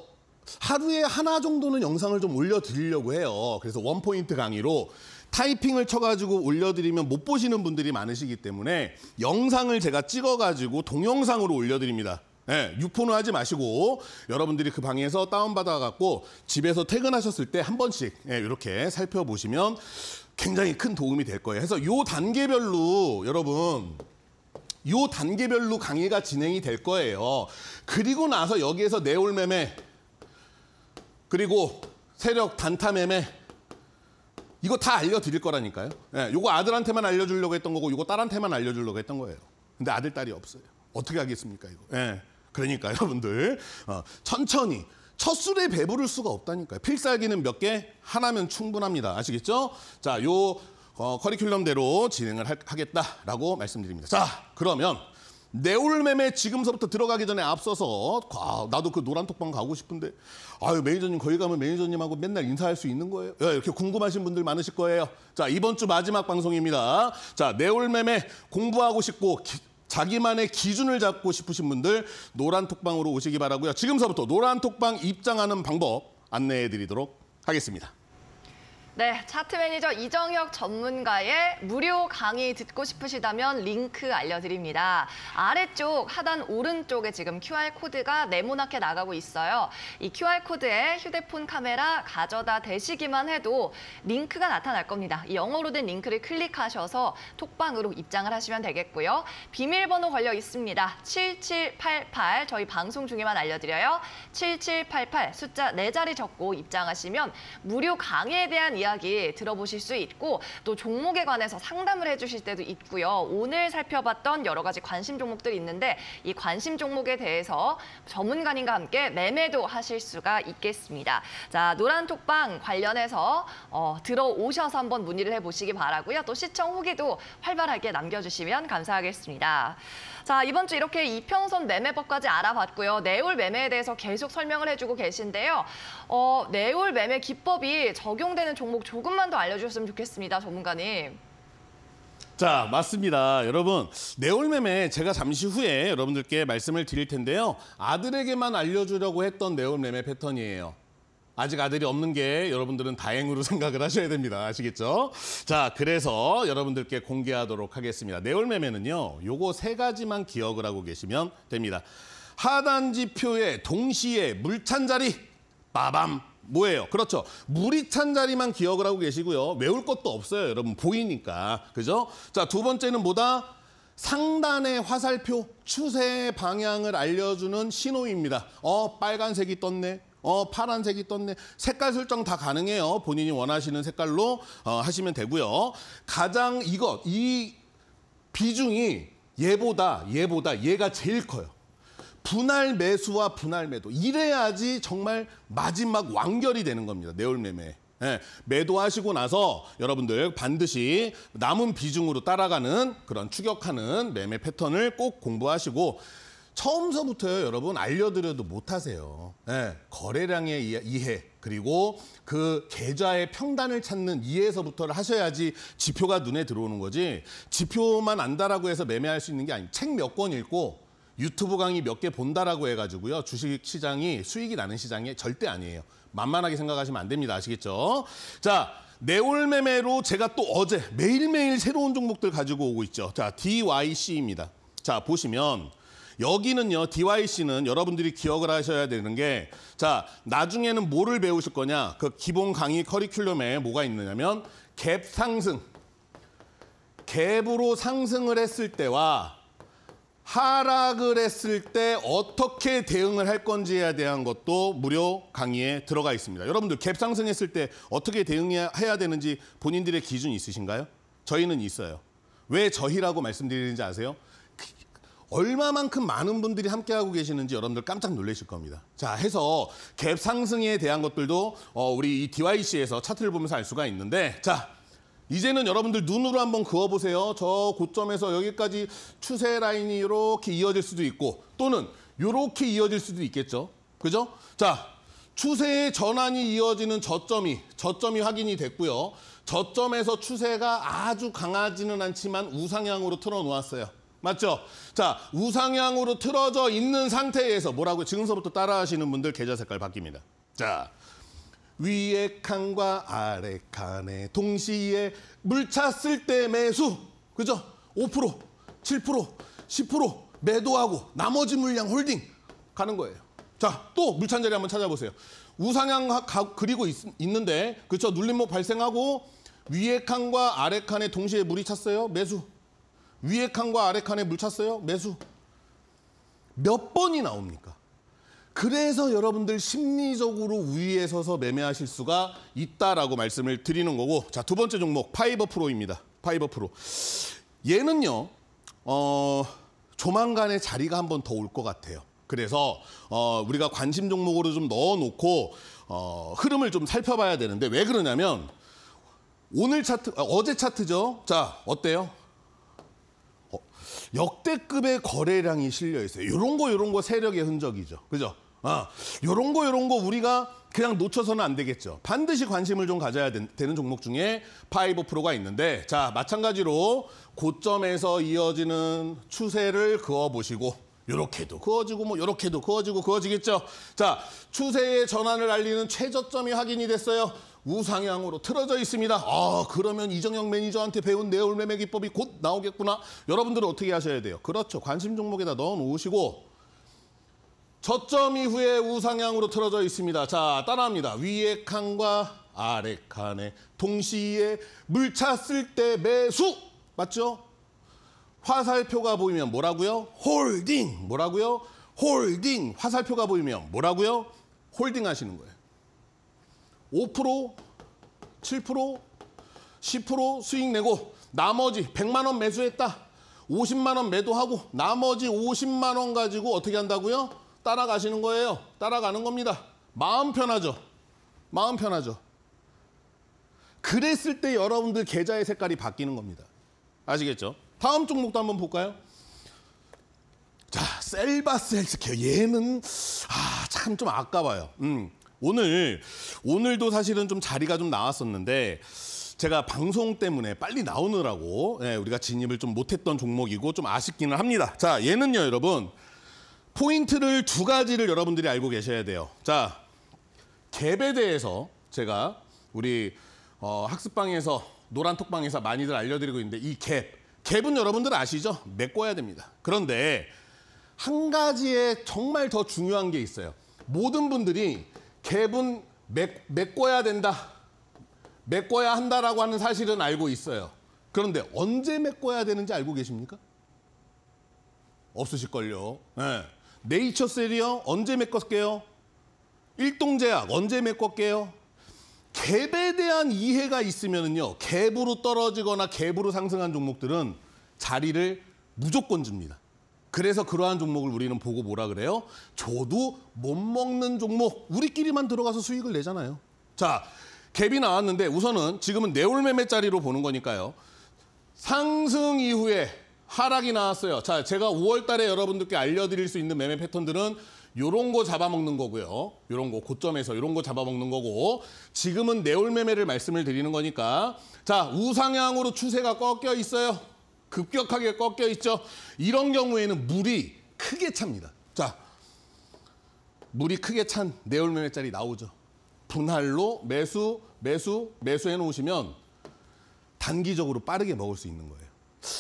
하루에 하나 정도는 영상을 좀 올려드리려고 해요. 그래서 원포인트 강의로 타이핑을 쳐가지고 올려드리면 못 보시는 분들이 많으시기 때문에 영상을 제가 찍어가지고 동영상으로 올려드립니다. 네, 유포는 하지 마시고 여러분들이 그 방에서 다운받아갖고 집에서 퇴근하셨을 때 한 번씩 네, 이렇게 살펴보시면 굉장히 큰 도움이 될 거예요. 그래서 요 단계별로 여러분 요 단계별로 강의가 진행이 될 거예요. 그리고 나서 여기에서 내올 매매 그리고 세력 단타 매매 이거 다 알려드릴 거라니까요. 예, 요거 아들한테만 알려주려고 했던 거고 요거 딸한테만 알려주려고 했던 거예요. 근데 아들, 딸이 없어요. 어떻게 하겠습니까 이거. 예, 그러니까 여러분들 어, 천천히 첫 술에 배부를 수가 없다니까요. 필살기는 몇 개? 하나면 충분합니다. 아시겠죠? 자, 요 어, 커리큘럼대로 진행을 하, 겠다라고 말씀드립니다. 자, 그러면 내올매매 지금서부터 들어가기 전에 앞서서 아, 나도 그 노란 톡방 가고 싶은데 아유 매니저님 거기 가면 매니저님하고 맨날 인사할 수 있는 거예요? 야, 이렇게 궁금하신 분들 많으실 거예요. 자 이번 주 마지막 방송입니다. 자 내올매매 공부하고 싶고 기, 자기만의 기준을 잡고 싶으신 분들 노란 톡방으로 오시기 바라고요. 지금서부터 노란 톡방 입장하는 방법 안내해드리도록 하겠습니다. 네, 차트 매니저 이정혁 전문가의 무료 강의 듣고 싶으시다면 링크 알려드립니다. 아래쪽 하단 오른쪽에 지금 QR코드가 네모나게 나가고 있어요. 이 QR코드에 휴대폰 카메라 가져다 대시기만 해도 링크가 나타날 겁니다. 이 영어로 된 링크를 클릭하셔서 톡방으로 입장을 하시면 되겠고요. 비밀번호 걸려 있습니다. 7788 저희 방송 중에만 알려드려요. 7788 숫자 네자리 적고 입장하시면 무료 강의에 대한 이야기 이야기 들어보실 수 있고 또 종목에 관해서 상담을 해주실 때도 있고요. 오늘 살펴봤던 여러 가지 관심 종목들이 있는데 이 관심 종목에 대해서 전문가님과 함께 매매도 하실 수가 있겠습니다. 자 노란톡방 관련해서 어, 들어오셔서 한번 문의를 해보시기 바라고요. 또 시청 후기도 활발하게 남겨주시면 감사하겠습니다. 자 이번 주 이렇게 이평선 매매법까지 알아봤고요. 내올 매매에 대해서 계속 설명을 해주고 계신데요. 어, 내올 매매 기법이 적용되는 종목 조금만 더 알려주셨으면 좋겠습니다, 전문가님. 자, 맞습니다. 여러분, 네올매매 제가 잠시 후에 여러분들께 말씀을 드릴 텐데요. 아들에게만 알려주려고 했던 네올매매 패턴이에요. 아직 아들이 없는 게 여러분들은 다행으로 생각을 하셔야 됩니다. 아시겠죠? 자, 그래서 여러분들께 공개하도록 하겠습니다. 네올매매는요, 요거 세 가지만 기억을 하고 계시면 됩니다. 하단 지표에 동시에 물찬 자리 빠밤 뭐예요? 그렇죠. 물이 찬 자리만 기억을 하고 계시고요. 외울 것도 없어요. 여러분 보이니까. 그죠? 자, 두 번째는 뭐다? 상단의 화살표 추세 방향을 알려주는 신호입니다. 어, 빨간색이 떴네. 어, 파란색이 떴네. 색깔 설정 다 가능해요. 본인이 원하시는 색깔로 어, 하시면 되고요. 가장 이것, 이 비중이 얘보다, 얘보다 얘가 제일 커요. 분할 매수와 분할 매도 이래야지 정말 마지막 완결이 되는 겁니다. 내월 매매. 예, 매도하시고 나서 여러분들 반드시 남은 비중으로 따라가는 그런 추격하는 매매 패턴을 꼭 공부하시고 처음서부터 여러분 알려드려도 못하세요. 예, 거래량의 이해 그리고 그 계좌의 평단을 찾는 이해서부터를 에 하셔야지 지표가 눈에 들어오는 거지 지표만 안다라고 해서 매매할 수 있는 게 아니고 책 몇 권 읽고 유튜브 강의 몇 개 본다라고 해가지고요. 주식 시장이 수익이 나는 시장이 절대 아니에요. 만만하게 생각하시면 안 됩니다. 아시겠죠? 자, 네올 매매로 제가 또 어제 매일매일 새로운 종목들 가지고 오고 있죠. 자, DYC입니다. 자, 보시면 여기는요, DYC는 여러분들이 기억을 하셔야 되는 게, 자, 나중에는 뭐를 배우실 거냐? 그 기본 강의 커리큘럼에 뭐가 있느냐면, 갭 상승. 갭으로 상승을 했을 때와 하락을 했을 때 어떻게 대응을 할 건지에 대한 것도 무료 강의에 들어가 있습니다. 여러분들 갭 상승했을 때 어떻게 대응해야 되는지 본인들의 기준 있으신가요? 저희는 있어요. 왜 저희라고 말씀드리는지 아세요? 그 얼마만큼 많은 분들이 함께하고 계시는지 여러분들 깜짝 놀라실 겁니다. 자, 해서 갭 상승에 대한 것들도 어, 우리 이 DYC에서 차트를 보면서 알 수가 있는데 자, 이제는 여러분들 눈으로 한번 그어보세요. 저 고점에서 여기까지 추세 라인이 이렇게 이어질 수도 있고 또는 이렇게 이어질 수도 있겠죠. 그죠? 자, 추세의 전환이 이어지는 저점이, 저점이 확인이 됐고요. 저점에서 추세가 아주 강하지는 않지만 우상향으로 틀어놓았어요. 맞죠? 자, 우상향으로 틀어져 있는 상태에서 뭐라고 지금서부터 따라하시는 분들 계좌 색깔 바뀝니다. 자, 위에 칸과 아래 칸에 동시에 물 찼을 때 매수. 그죠? 5%, 7%, 10% 매도하고 나머지 물량 홀딩 가는 거예요. 자, 또 물 찬 자리 한번 찾아보세요. 우상향 가, 그리고 있, 는데 그렇죠? 눌림목 발생하고 위에 칸과 아래 칸에 동시에 물이 찼어요. 매수. 위에 칸과 아래 칸에 물 찼어요. 매수. 몇 번이 나옵니까? 그래서 여러분들 심리적으로 위에 서서 매매하실 수가 있다라고 말씀을 드리는 거고 자 두 번째 종목 파이버 프로입니다. 파이버 프로 얘는요 어, 조만간에 자리가 한 번 더 올 것 같아요. 그래서 어, 우리가 관심 종목으로 좀 넣어놓고 어, 흐름을 좀 살펴봐야 되는데 왜 그러냐면 오늘 차트 아, 어제 차트죠. 자 어때요? 어, 역대급의 거래량이 실려 있어요. 이런 거 이런 거 세력의 흔적이죠. 그죠? 아, 요런 거 요런 거 우리가 그냥 놓쳐서는 안 되겠죠. 반드시 관심을 좀 가져야 되는 종목 중에 파이브 프로가 있는데 자, 마찬가지로 고점에서 이어지는 추세를 그어 보시고 요렇게도 그어지고 뭐 요렇게도 그어지고 그어지겠죠. 자, 추세의 전환을 알리는 최저점이 확인이 됐어요. 우상향으로 틀어져 있습니다. 아, 그러면 이정영 매니저한테 배운 내올 매매 기법이 곧 나오겠구나. 여러분들은 어떻게 하셔야 돼요? 그렇죠. 관심 종목에다 넣어 놓으시고 저점 이후에 우상향으로 틀어져 있습니다. 자, 따라합니다. 위에 칸과 아래 칸에 동시에 물 찼을 때 매수! 맞죠? 화살표가 보이면 뭐라고요? 홀딩! 뭐라고요? 홀딩! 화살표가 보이면 뭐라고요? 홀딩 하시는 거예요. 5%, 7%, 10% 수익 내고 나머지 100만 원 매수했다. 50만 원 매도하고 나머지 50만 원 가지고 어떻게 한다고요? 따라가시는 거예요. 따라가는 겁니다. 마음 편하죠. 마음 편하죠. 그랬을 때 여러분들 계좌의 색깔이 바뀌는 겁니다. 아시겠죠? 다음 종목도 한번 볼까요? 자, 셀바셀스케어. 얘는 아, 참 좀 아까워요. 음. 오늘 오늘도 사실은 좀 자리가 좀 나왔었는데 제가 방송 때문에 빨리 나오느라고 예, 우리가 진입을 좀 못했던 종목이고 좀 아쉽기는 합니다. 자, 얘는요, 여러분. 포인트를 두 가지를 여러분들이 알고 계셔야 돼요. 자, 갭에 대해서 제가 우리 어, 학습방에서 노란톡방에서 많이들 알려드리고 있는데 이 갭, 갭은 여러분들 아시죠? 메꿔야 됩니다. 그런데 한 가지에 정말 더 중요한 게 있어요. 모든 분들이 갭은 메, 꿔야 된다, 메꿔야 한다라고 하는 사실은 알고 있어요. 그런데 언제 메꿔야 되는지 알고 계십니까? 없으실걸요. 네. 네이처셀이요? 언제 메꿨게요? 일동제약 언제 메꿨게요? 갭에 대한 이해가 있으면요. 갭으로 떨어지거나 갭으로 상승한 종목들은 자리를 무조건 줍니다. 그래서 그러한 종목을 우리는 보고 뭐라 그래요? 저도 못 먹는 종목, 우리끼리만 들어가서 수익을 내잖아요. 자, 갭이 나왔는데 우선은 지금은 내올 매매짜리로 보는 거니까요. 상승 이후에 하락이 나왔어요. 자, 제가 5월 달에 여러분들께 알려드릴 수 있는 매매 패턴들은 요런 거 잡아먹는 거고요. 요런 거 고점에서 요런 거 잡아먹는 거고 지금은 내올 매매를 말씀을 드리는 거니까 자 우상향으로 추세가 꺾여 있어요. 급격하게 꺾여 있죠. 이런 경우에는 물이 크게 찹니다. 자 물이 크게 찬 내올 매매짜리 나오죠. 분할로 매수 매수 매수해 놓으시면 단기적으로 빠르게 먹을 수 있는 거예요.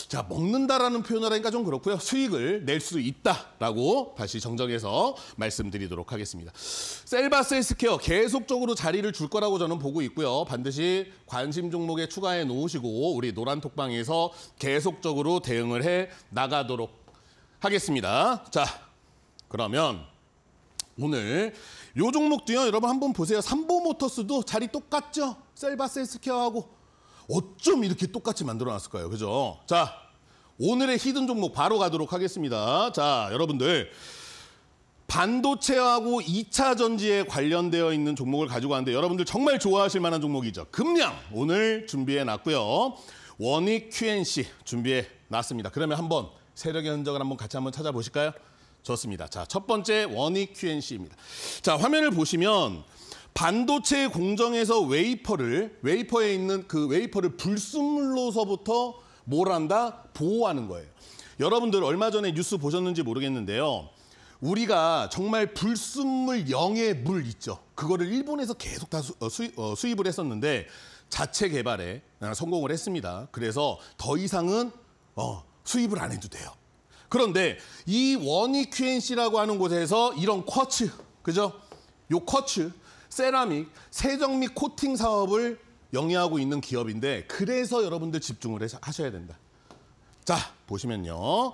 자, 먹는다라는 표현을 하니까 좀 그렇고요. 수익을 낼 수 있다라고 다시 정정해서 말씀드리도록 하겠습니다. 셀바 셀스케어 계속적으로 자리를 줄 거라고 저는 보고 있고요. 반드시 관심 종목에 추가해 놓으시고 우리 노란톡방에서 계속적으로 대응을 해 나가도록 하겠습니다. 자, 그러면 오늘 요 종목도요. 여러분 한번 보세요. 삼보모터스도 자리 똑같죠? 셀바셀스케어하고 어쩜 이렇게 똑같이 만들어 놨을까요? 그죠? 자, 오늘의 히든 종목 바로 가도록 하겠습니다. 자, 여러분들. 반도체하고 2차 전지에 관련되어 있는 종목을 가지고 왔는데 여러분들 정말 좋아하실 만한 종목이죠. 금량 오늘 준비해 놨고요. 원익 QNC 준비해 놨습니다. 그러면 한번 세력의 흔적을 한번 같이 한번 찾아보실까요? 좋습니다. 자, 첫 번째 원익 QNC입니다. 자, 화면을 보시면 반도체 공정에서 웨이퍼를 웨이퍼에 있는 그 웨이퍼를 불순물로서부터 뭘 한다? 보호하는 거예요. 여러분들 얼마 전에 뉴스 보셨는지 모르겠는데요. 우리가 정말 불순물 영의물 있죠. 그거를 일본에서 계속 다 수, 어, 수입, 어, 을 했었는데 자체 개발에 아, 성공을 했습니다. 그래서 더 이상은 어, 수입을 안 해도 돼요. 그런데 이 원익 QNC라고 하는 곳에서 이런 쿼츠, 그죠? 요 쿼츠, 세라믹, 세정 및 코팅 사업을 영위하고 있는 기업인데 그래서 여러분들 집중을 하셔야 된다. 자, 보시면요.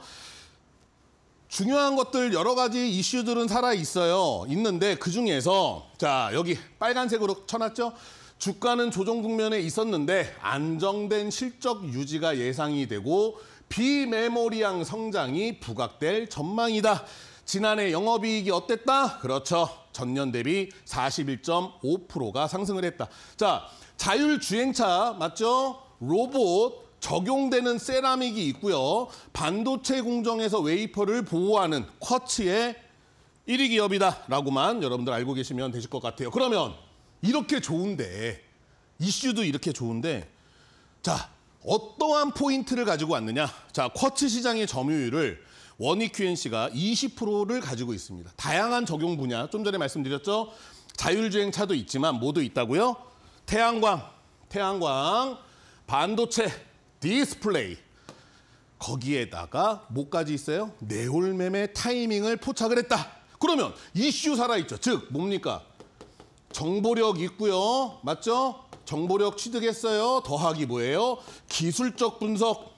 중요한 것들 여러 가지 이슈들은 살아 있어요. 있는데 그 중에서 자, 여기 빨간색으로 쳐놨죠? 주가는 조정 국면에 있었는데 안정된 실적 유지가 예상이 되고 비메모리양 성장이 부각될 전망이다. 지난해 영업이익이 어땠다? 그렇죠. 전년 대비 41.5%가 상승을 했다. 자, 자율 주행차 맞죠? 로봇 적용되는 세라믹이 있고요. 반도체 공정에서 웨이퍼를 보호하는 쿼츠의 1위 기업이다라고만 여러분들 알고 계시면 되실 것 같아요. 그러면 이렇게 좋은데 이슈도 이렇게 좋은데 자 어떠한 포인트를 가지고 왔느냐? 자 쿼츠 시장의 점유율을 원익 QNC가 20%를 가지고 있습니다. 다양한 적용 분야, 좀 전에 말씀드렸죠? 자율주행 차도 있지만 모두 있다고요? 태양광, 태양광, 반도체, 디스플레이. 거기에다가 뭐까지 있어요? 내홀매매 타이밍을 포착을 했다. 그러면 이슈 살아있죠. 즉, 뭡니까? 정보력 있고요. 맞죠? 정보력 취득했어요. 더하기 뭐예요? 기술적 분석,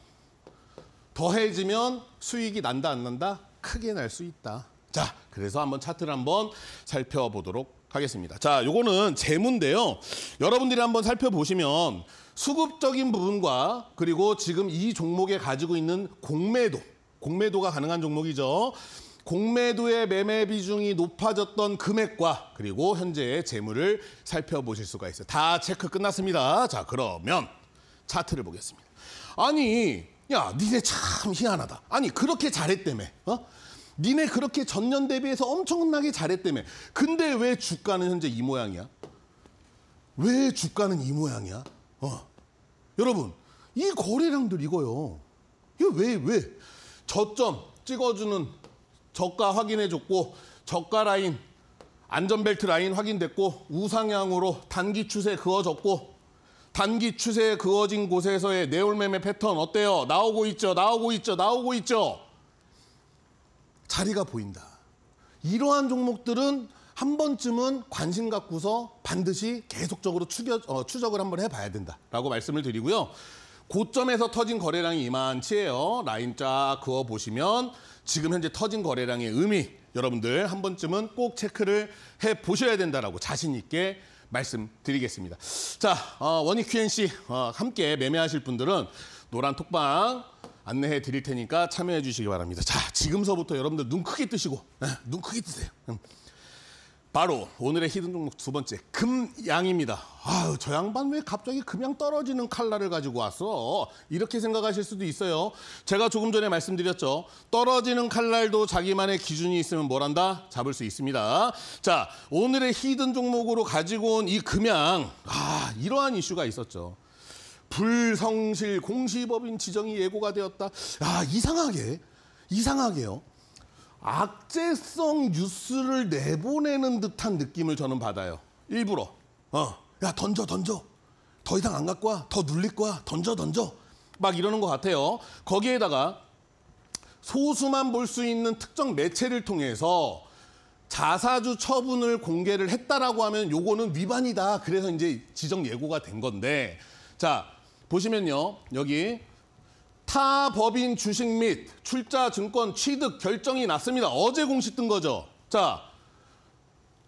더해지면 수익이 난다 안 난다 크게 날 수 있다. 자, 그래서 한번 차트를 한번 살펴보도록 하겠습니다. 자, 요거는 재무인데요. 여러분들이 한번 살펴보시면 수급적인 부분과 그리고 지금 이 종목에 가지고 있는 공매도, 공매도가 가능한 종목이죠. 공매도의 매매 비중이 높아졌던 금액과 그리고 현재의 재물을 살펴보실 수가 있어요. 다 체크 끝났습니다. 자, 그러면 차트를 보겠습니다. 아니, 야 니네 참 희한하다. 아니 그렇게 잘했다며. 어? 니네 그렇게 전년 대비해서 엄청나게 잘했다며. 근데 왜 주가는 현재 이 모양이야? 왜 주가는 이 모양이야? 어. 여러분 이 거래량들 이거요. 이거 왜 왜? 저점 찍어주는 저가 확인해줬고 저가 라인 안전벨트 라인 확인됐고 우상향으로 단기 추세 그어졌고 단기 추세에 그어진 곳에서의 내올매매 패턴 어때요? 나오고 있죠, 나오고 있죠, 나오고 있죠. 자리가 보인다. 이러한 종목들은 한 번쯤은 관심 갖고서 반드시 계속적으로 추격, 어, 추적을 한번 해봐야 된다라고 말씀을 드리고요. 고점에서 터진 거래량이 이만치예요. 라인 쫙 그어보시면 지금 현재 터진 거래량의 의미 여러분들 한 번쯤은 꼭 체크를 해보셔야 된다라고 자신 있게 말씀드리겠습니다. 자, 어, 원희 QNC 어, 함께 매매하실 분들은 노란 톡방 안내해 드릴 테니까 참여해 주시기 바랍니다. 자, 지금서부터 여러분들 눈 크게 뜨시고, 네, 눈 크게 뜨세요. 음. 바로 오늘의 히든 종목 두 번째 금양입니다. 아유 저 양반 왜 갑자기 금양 떨어지는 칼날을 가지고 왔어? 이렇게 생각하실 수도 있어요. 제가 조금 전에 말씀드렸죠. 떨어지는 칼날도 자기만의 기준이 있으면 뭘한다 잡을 수 있습니다. 자 오늘의 히든 종목으로 가지고 온 이 금양 아 이러한 이슈가 있었죠. 불성실 공시법인 지정이 예고가 되었다. 아 이상하게 이상하게요. 악재성 뉴스를 내보내는 듯한 느낌을 저는 받아요. 일부러. 어. 야, 던져, 던져. 더 이상 안 갖고 와. 더 눌릴 거야. 던져, 던져. 막 이러는 것 같아요. 거기에다가 소수만 볼 수 있는 특정 매체를 통해서 자사주 처분을 공개를 했다라고 하면 요거는 위반이다. 그래서 이제 지정 예고가 된 건데. 자, 보시면요. 여기 타 법인 주식 및 출자 증권 취득 결정이 났습니다. 어제 공식 뜬 거죠. 자,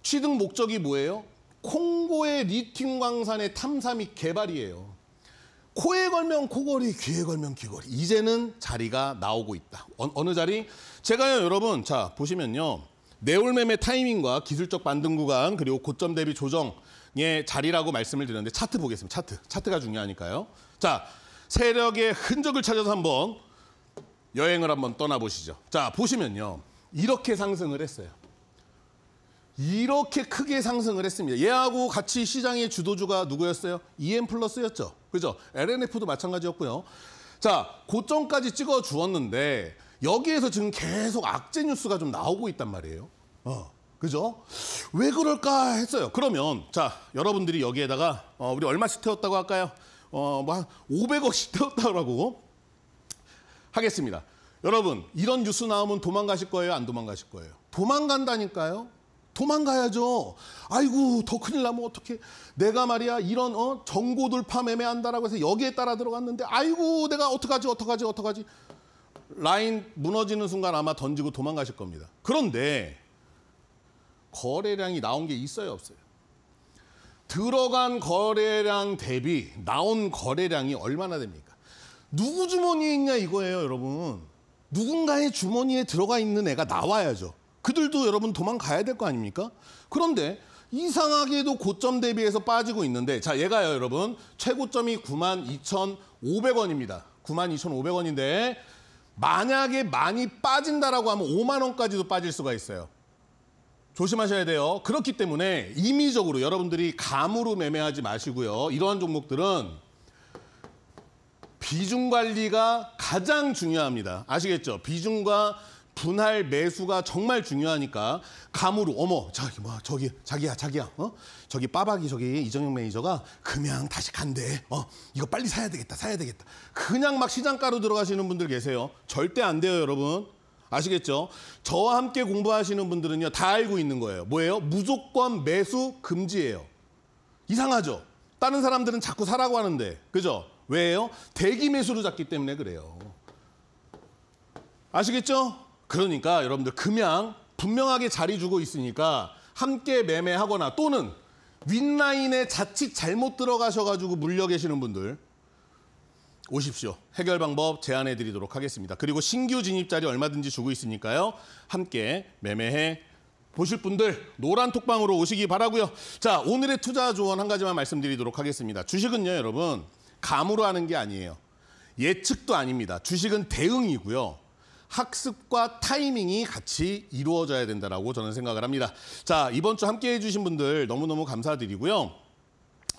취득 목적이 뭐예요? 콩고의 리튬 광산의 탐사 및 개발이에요. 코에 걸면 코걸이, 귀에 걸면 귀걸이. 이제는 자리가 나오고 있다. 어, 느 자리? 제가요, 여러분. 자, 보시면요. 내올매매 타이밍과 기술적 반등 구간, 그리고 고점 대비 조정의 자리라고 말씀을 드렸는데 차트 보겠습니다. 차트. 차트가 중요하니까요. 자, 세력의 흔적을 찾아서 한번 여행을 한번 떠나보시죠. 자, 보시면요. 이렇게 상승을 했어요. 이렇게 크게 상승을 했습니다. 얘하고 같이 시장의 주도주가 누구였어요? EM 플러스였죠. 그죠? LNF도 마찬가지였고요. 자, 고점까지 찍어 주었는데 여기에서 지금 계속 악재 뉴스가 좀 나오고 있단 말이에요. 어. 그죠? 왜 그럴까 했어요. 그러면 자, 여러분들이 여기에다가 어, 우리 얼마씩 태웠다고 할까요? 어, 뭐 500억씩 떼었다라고 하겠습니다. 여러분, 이런 뉴스 나오면 도망가실 거예요? 안 도망가실 거예요? 도망간다니까요? 도망가야죠. 아이고, 더 큰일 나면 어떻게 내가 말이야, 이런, 어, 정보 돌파 매매한다라고 해서 여기에 따라 들어갔는데, 아이고, 내가 어떡하지, 어떡하지, 어떡하지. 라인 무너지는 순간 아마 던지고 도망가실 겁니다. 그런데 거래량이 나온 게 있어요, 없어요? 들어간 거래량 대비 나온 거래량이 얼마나 됩니까? 누구 주머니에 있냐 이거예요, 여러분. 누군가의 주머니에 들어가 있는 애가 나와야죠. 그들도 여러분 도망가야 될 거 아닙니까? 그런데 이상하게도 고점 대비해서 빠지고 있는데 자 얘가요 여러분 최고점이 92,500원입니다. 92,500원인데 만약에 많이 빠진다라고 하면 5만 원까지도 빠질 수가 있어요. 조심하셔야 돼요. 그렇기 때문에 임의적으로 여러분들이 감으로 매매하지 마시고요. 이러한 종목들은 비중 관리가 가장 중요합니다. 아시겠죠? 비중과 분할 매수가 정말 중요하니까 감으로 어머 저기 뭐 저기 자기야 자기야 어 저기 빠박이 저기 이정용 매니저가 그냥 다시 간대 어 이거 빨리 사야 되겠다 사야 되겠다 그냥 막 시장가로 들어가시는 분들 계세요 절대 안 돼요 여러분 아시겠죠? 저와 함께 공부하시는 분들은요, 다 알고 있는 거예요. 뭐예요? 무조건 매수 금지예요. 이상하죠? 다른 사람들은 자꾸 사라고 하는데, 그죠? 왜요? 대기 매수로 잡기 때문에 그래요. 아시겠죠? 그러니까 여러분들 금양 분명하게 자리 주고 있으니까 함께 매매하거나 또는 윗라인에 자칫 잘못 들어가셔가지고 물려 계시는 분들 오십시오. 해결 방법 제안해 드리도록 하겠습니다. 그리고 신규 진입 자리 얼마든지 주고 있으니까요. 함께 매매해 보실 분들 노란 톡방으로 오시기 바라고요. 자, 오늘의 투자 조언 한 가지만 말씀드리도록 하겠습니다. 주식은요, 여러분. 감으로 하는 게 아니에요. 예측도 아닙니다. 주식은 대응이고요. 학습과 타이밍이 같이 이루어져야 된다라고 저는 생각을 합니다. 자, 이번 주 함께 해주신 분들 너무너무 감사드리고요.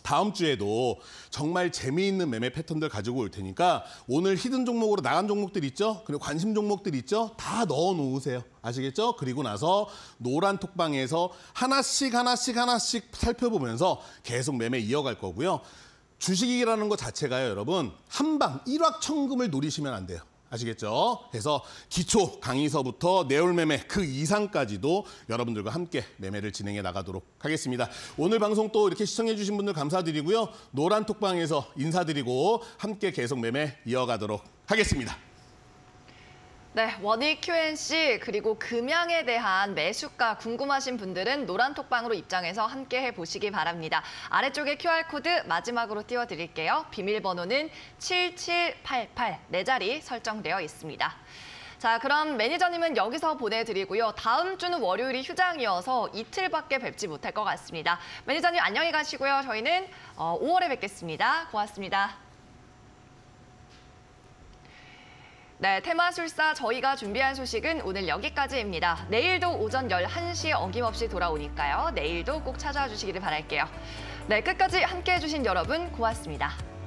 다음 주에도 정말 재미있는 매매 패턴들 가지고 올 테니까 오늘 히든 종목으로 나간 종목들 있죠? 그리고 관심 종목들 있죠? 다 넣어 놓으세요. 아시겠죠? 그리고 나서 노란 톡방에서 하나씩 하나씩 하나씩 살펴보면서 계속 매매 이어갈 거고요. 주식이라는 것 자체가요, 여러분. 한 방, 일확천금을 노리시면 안 돼요. 아시겠죠? 그래서 기초 강의서부터 내울매매 그 이상까지도 여러분들과 함께 매매를 진행해 나가도록 하겠습니다. 오늘 방송 또 이렇게 시청해 주신 분들 감사드리고요. 노란톡방에서 인사드리고 함께 계속 매매 이어가도록 하겠습니다. 네, 원익 QNC 그리고 금양에 대한 매수가 궁금하신 분들은 노란톡방으로 입장해서 함께 해보시기 바랍니다. 아래쪽에 QR코드 마지막으로 띄워드릴게요. 비밀번호는 7788, 네 자리 설정되어 있습니다. 자, 그럼 매니저님은 여기서 보내드리고요. 다음 주는 월요일이 휴장이어서 이틀밖에 뵙지 못할 것 같습니다. 매니저님 안녕히 가시고요. 저희는 5월에 어, 뵙겠습니다. 고맙습니다. 네, 테마술사 저희가 준비한 소식은 오늘 여기까지입니다. 내일도 오전 11시에 어김없이 돌아오니까요. 내일도 꼭 찾아와 주시기를 바랄게요. 네, 끝까지 함께해 주신 여러분 고맙습니다.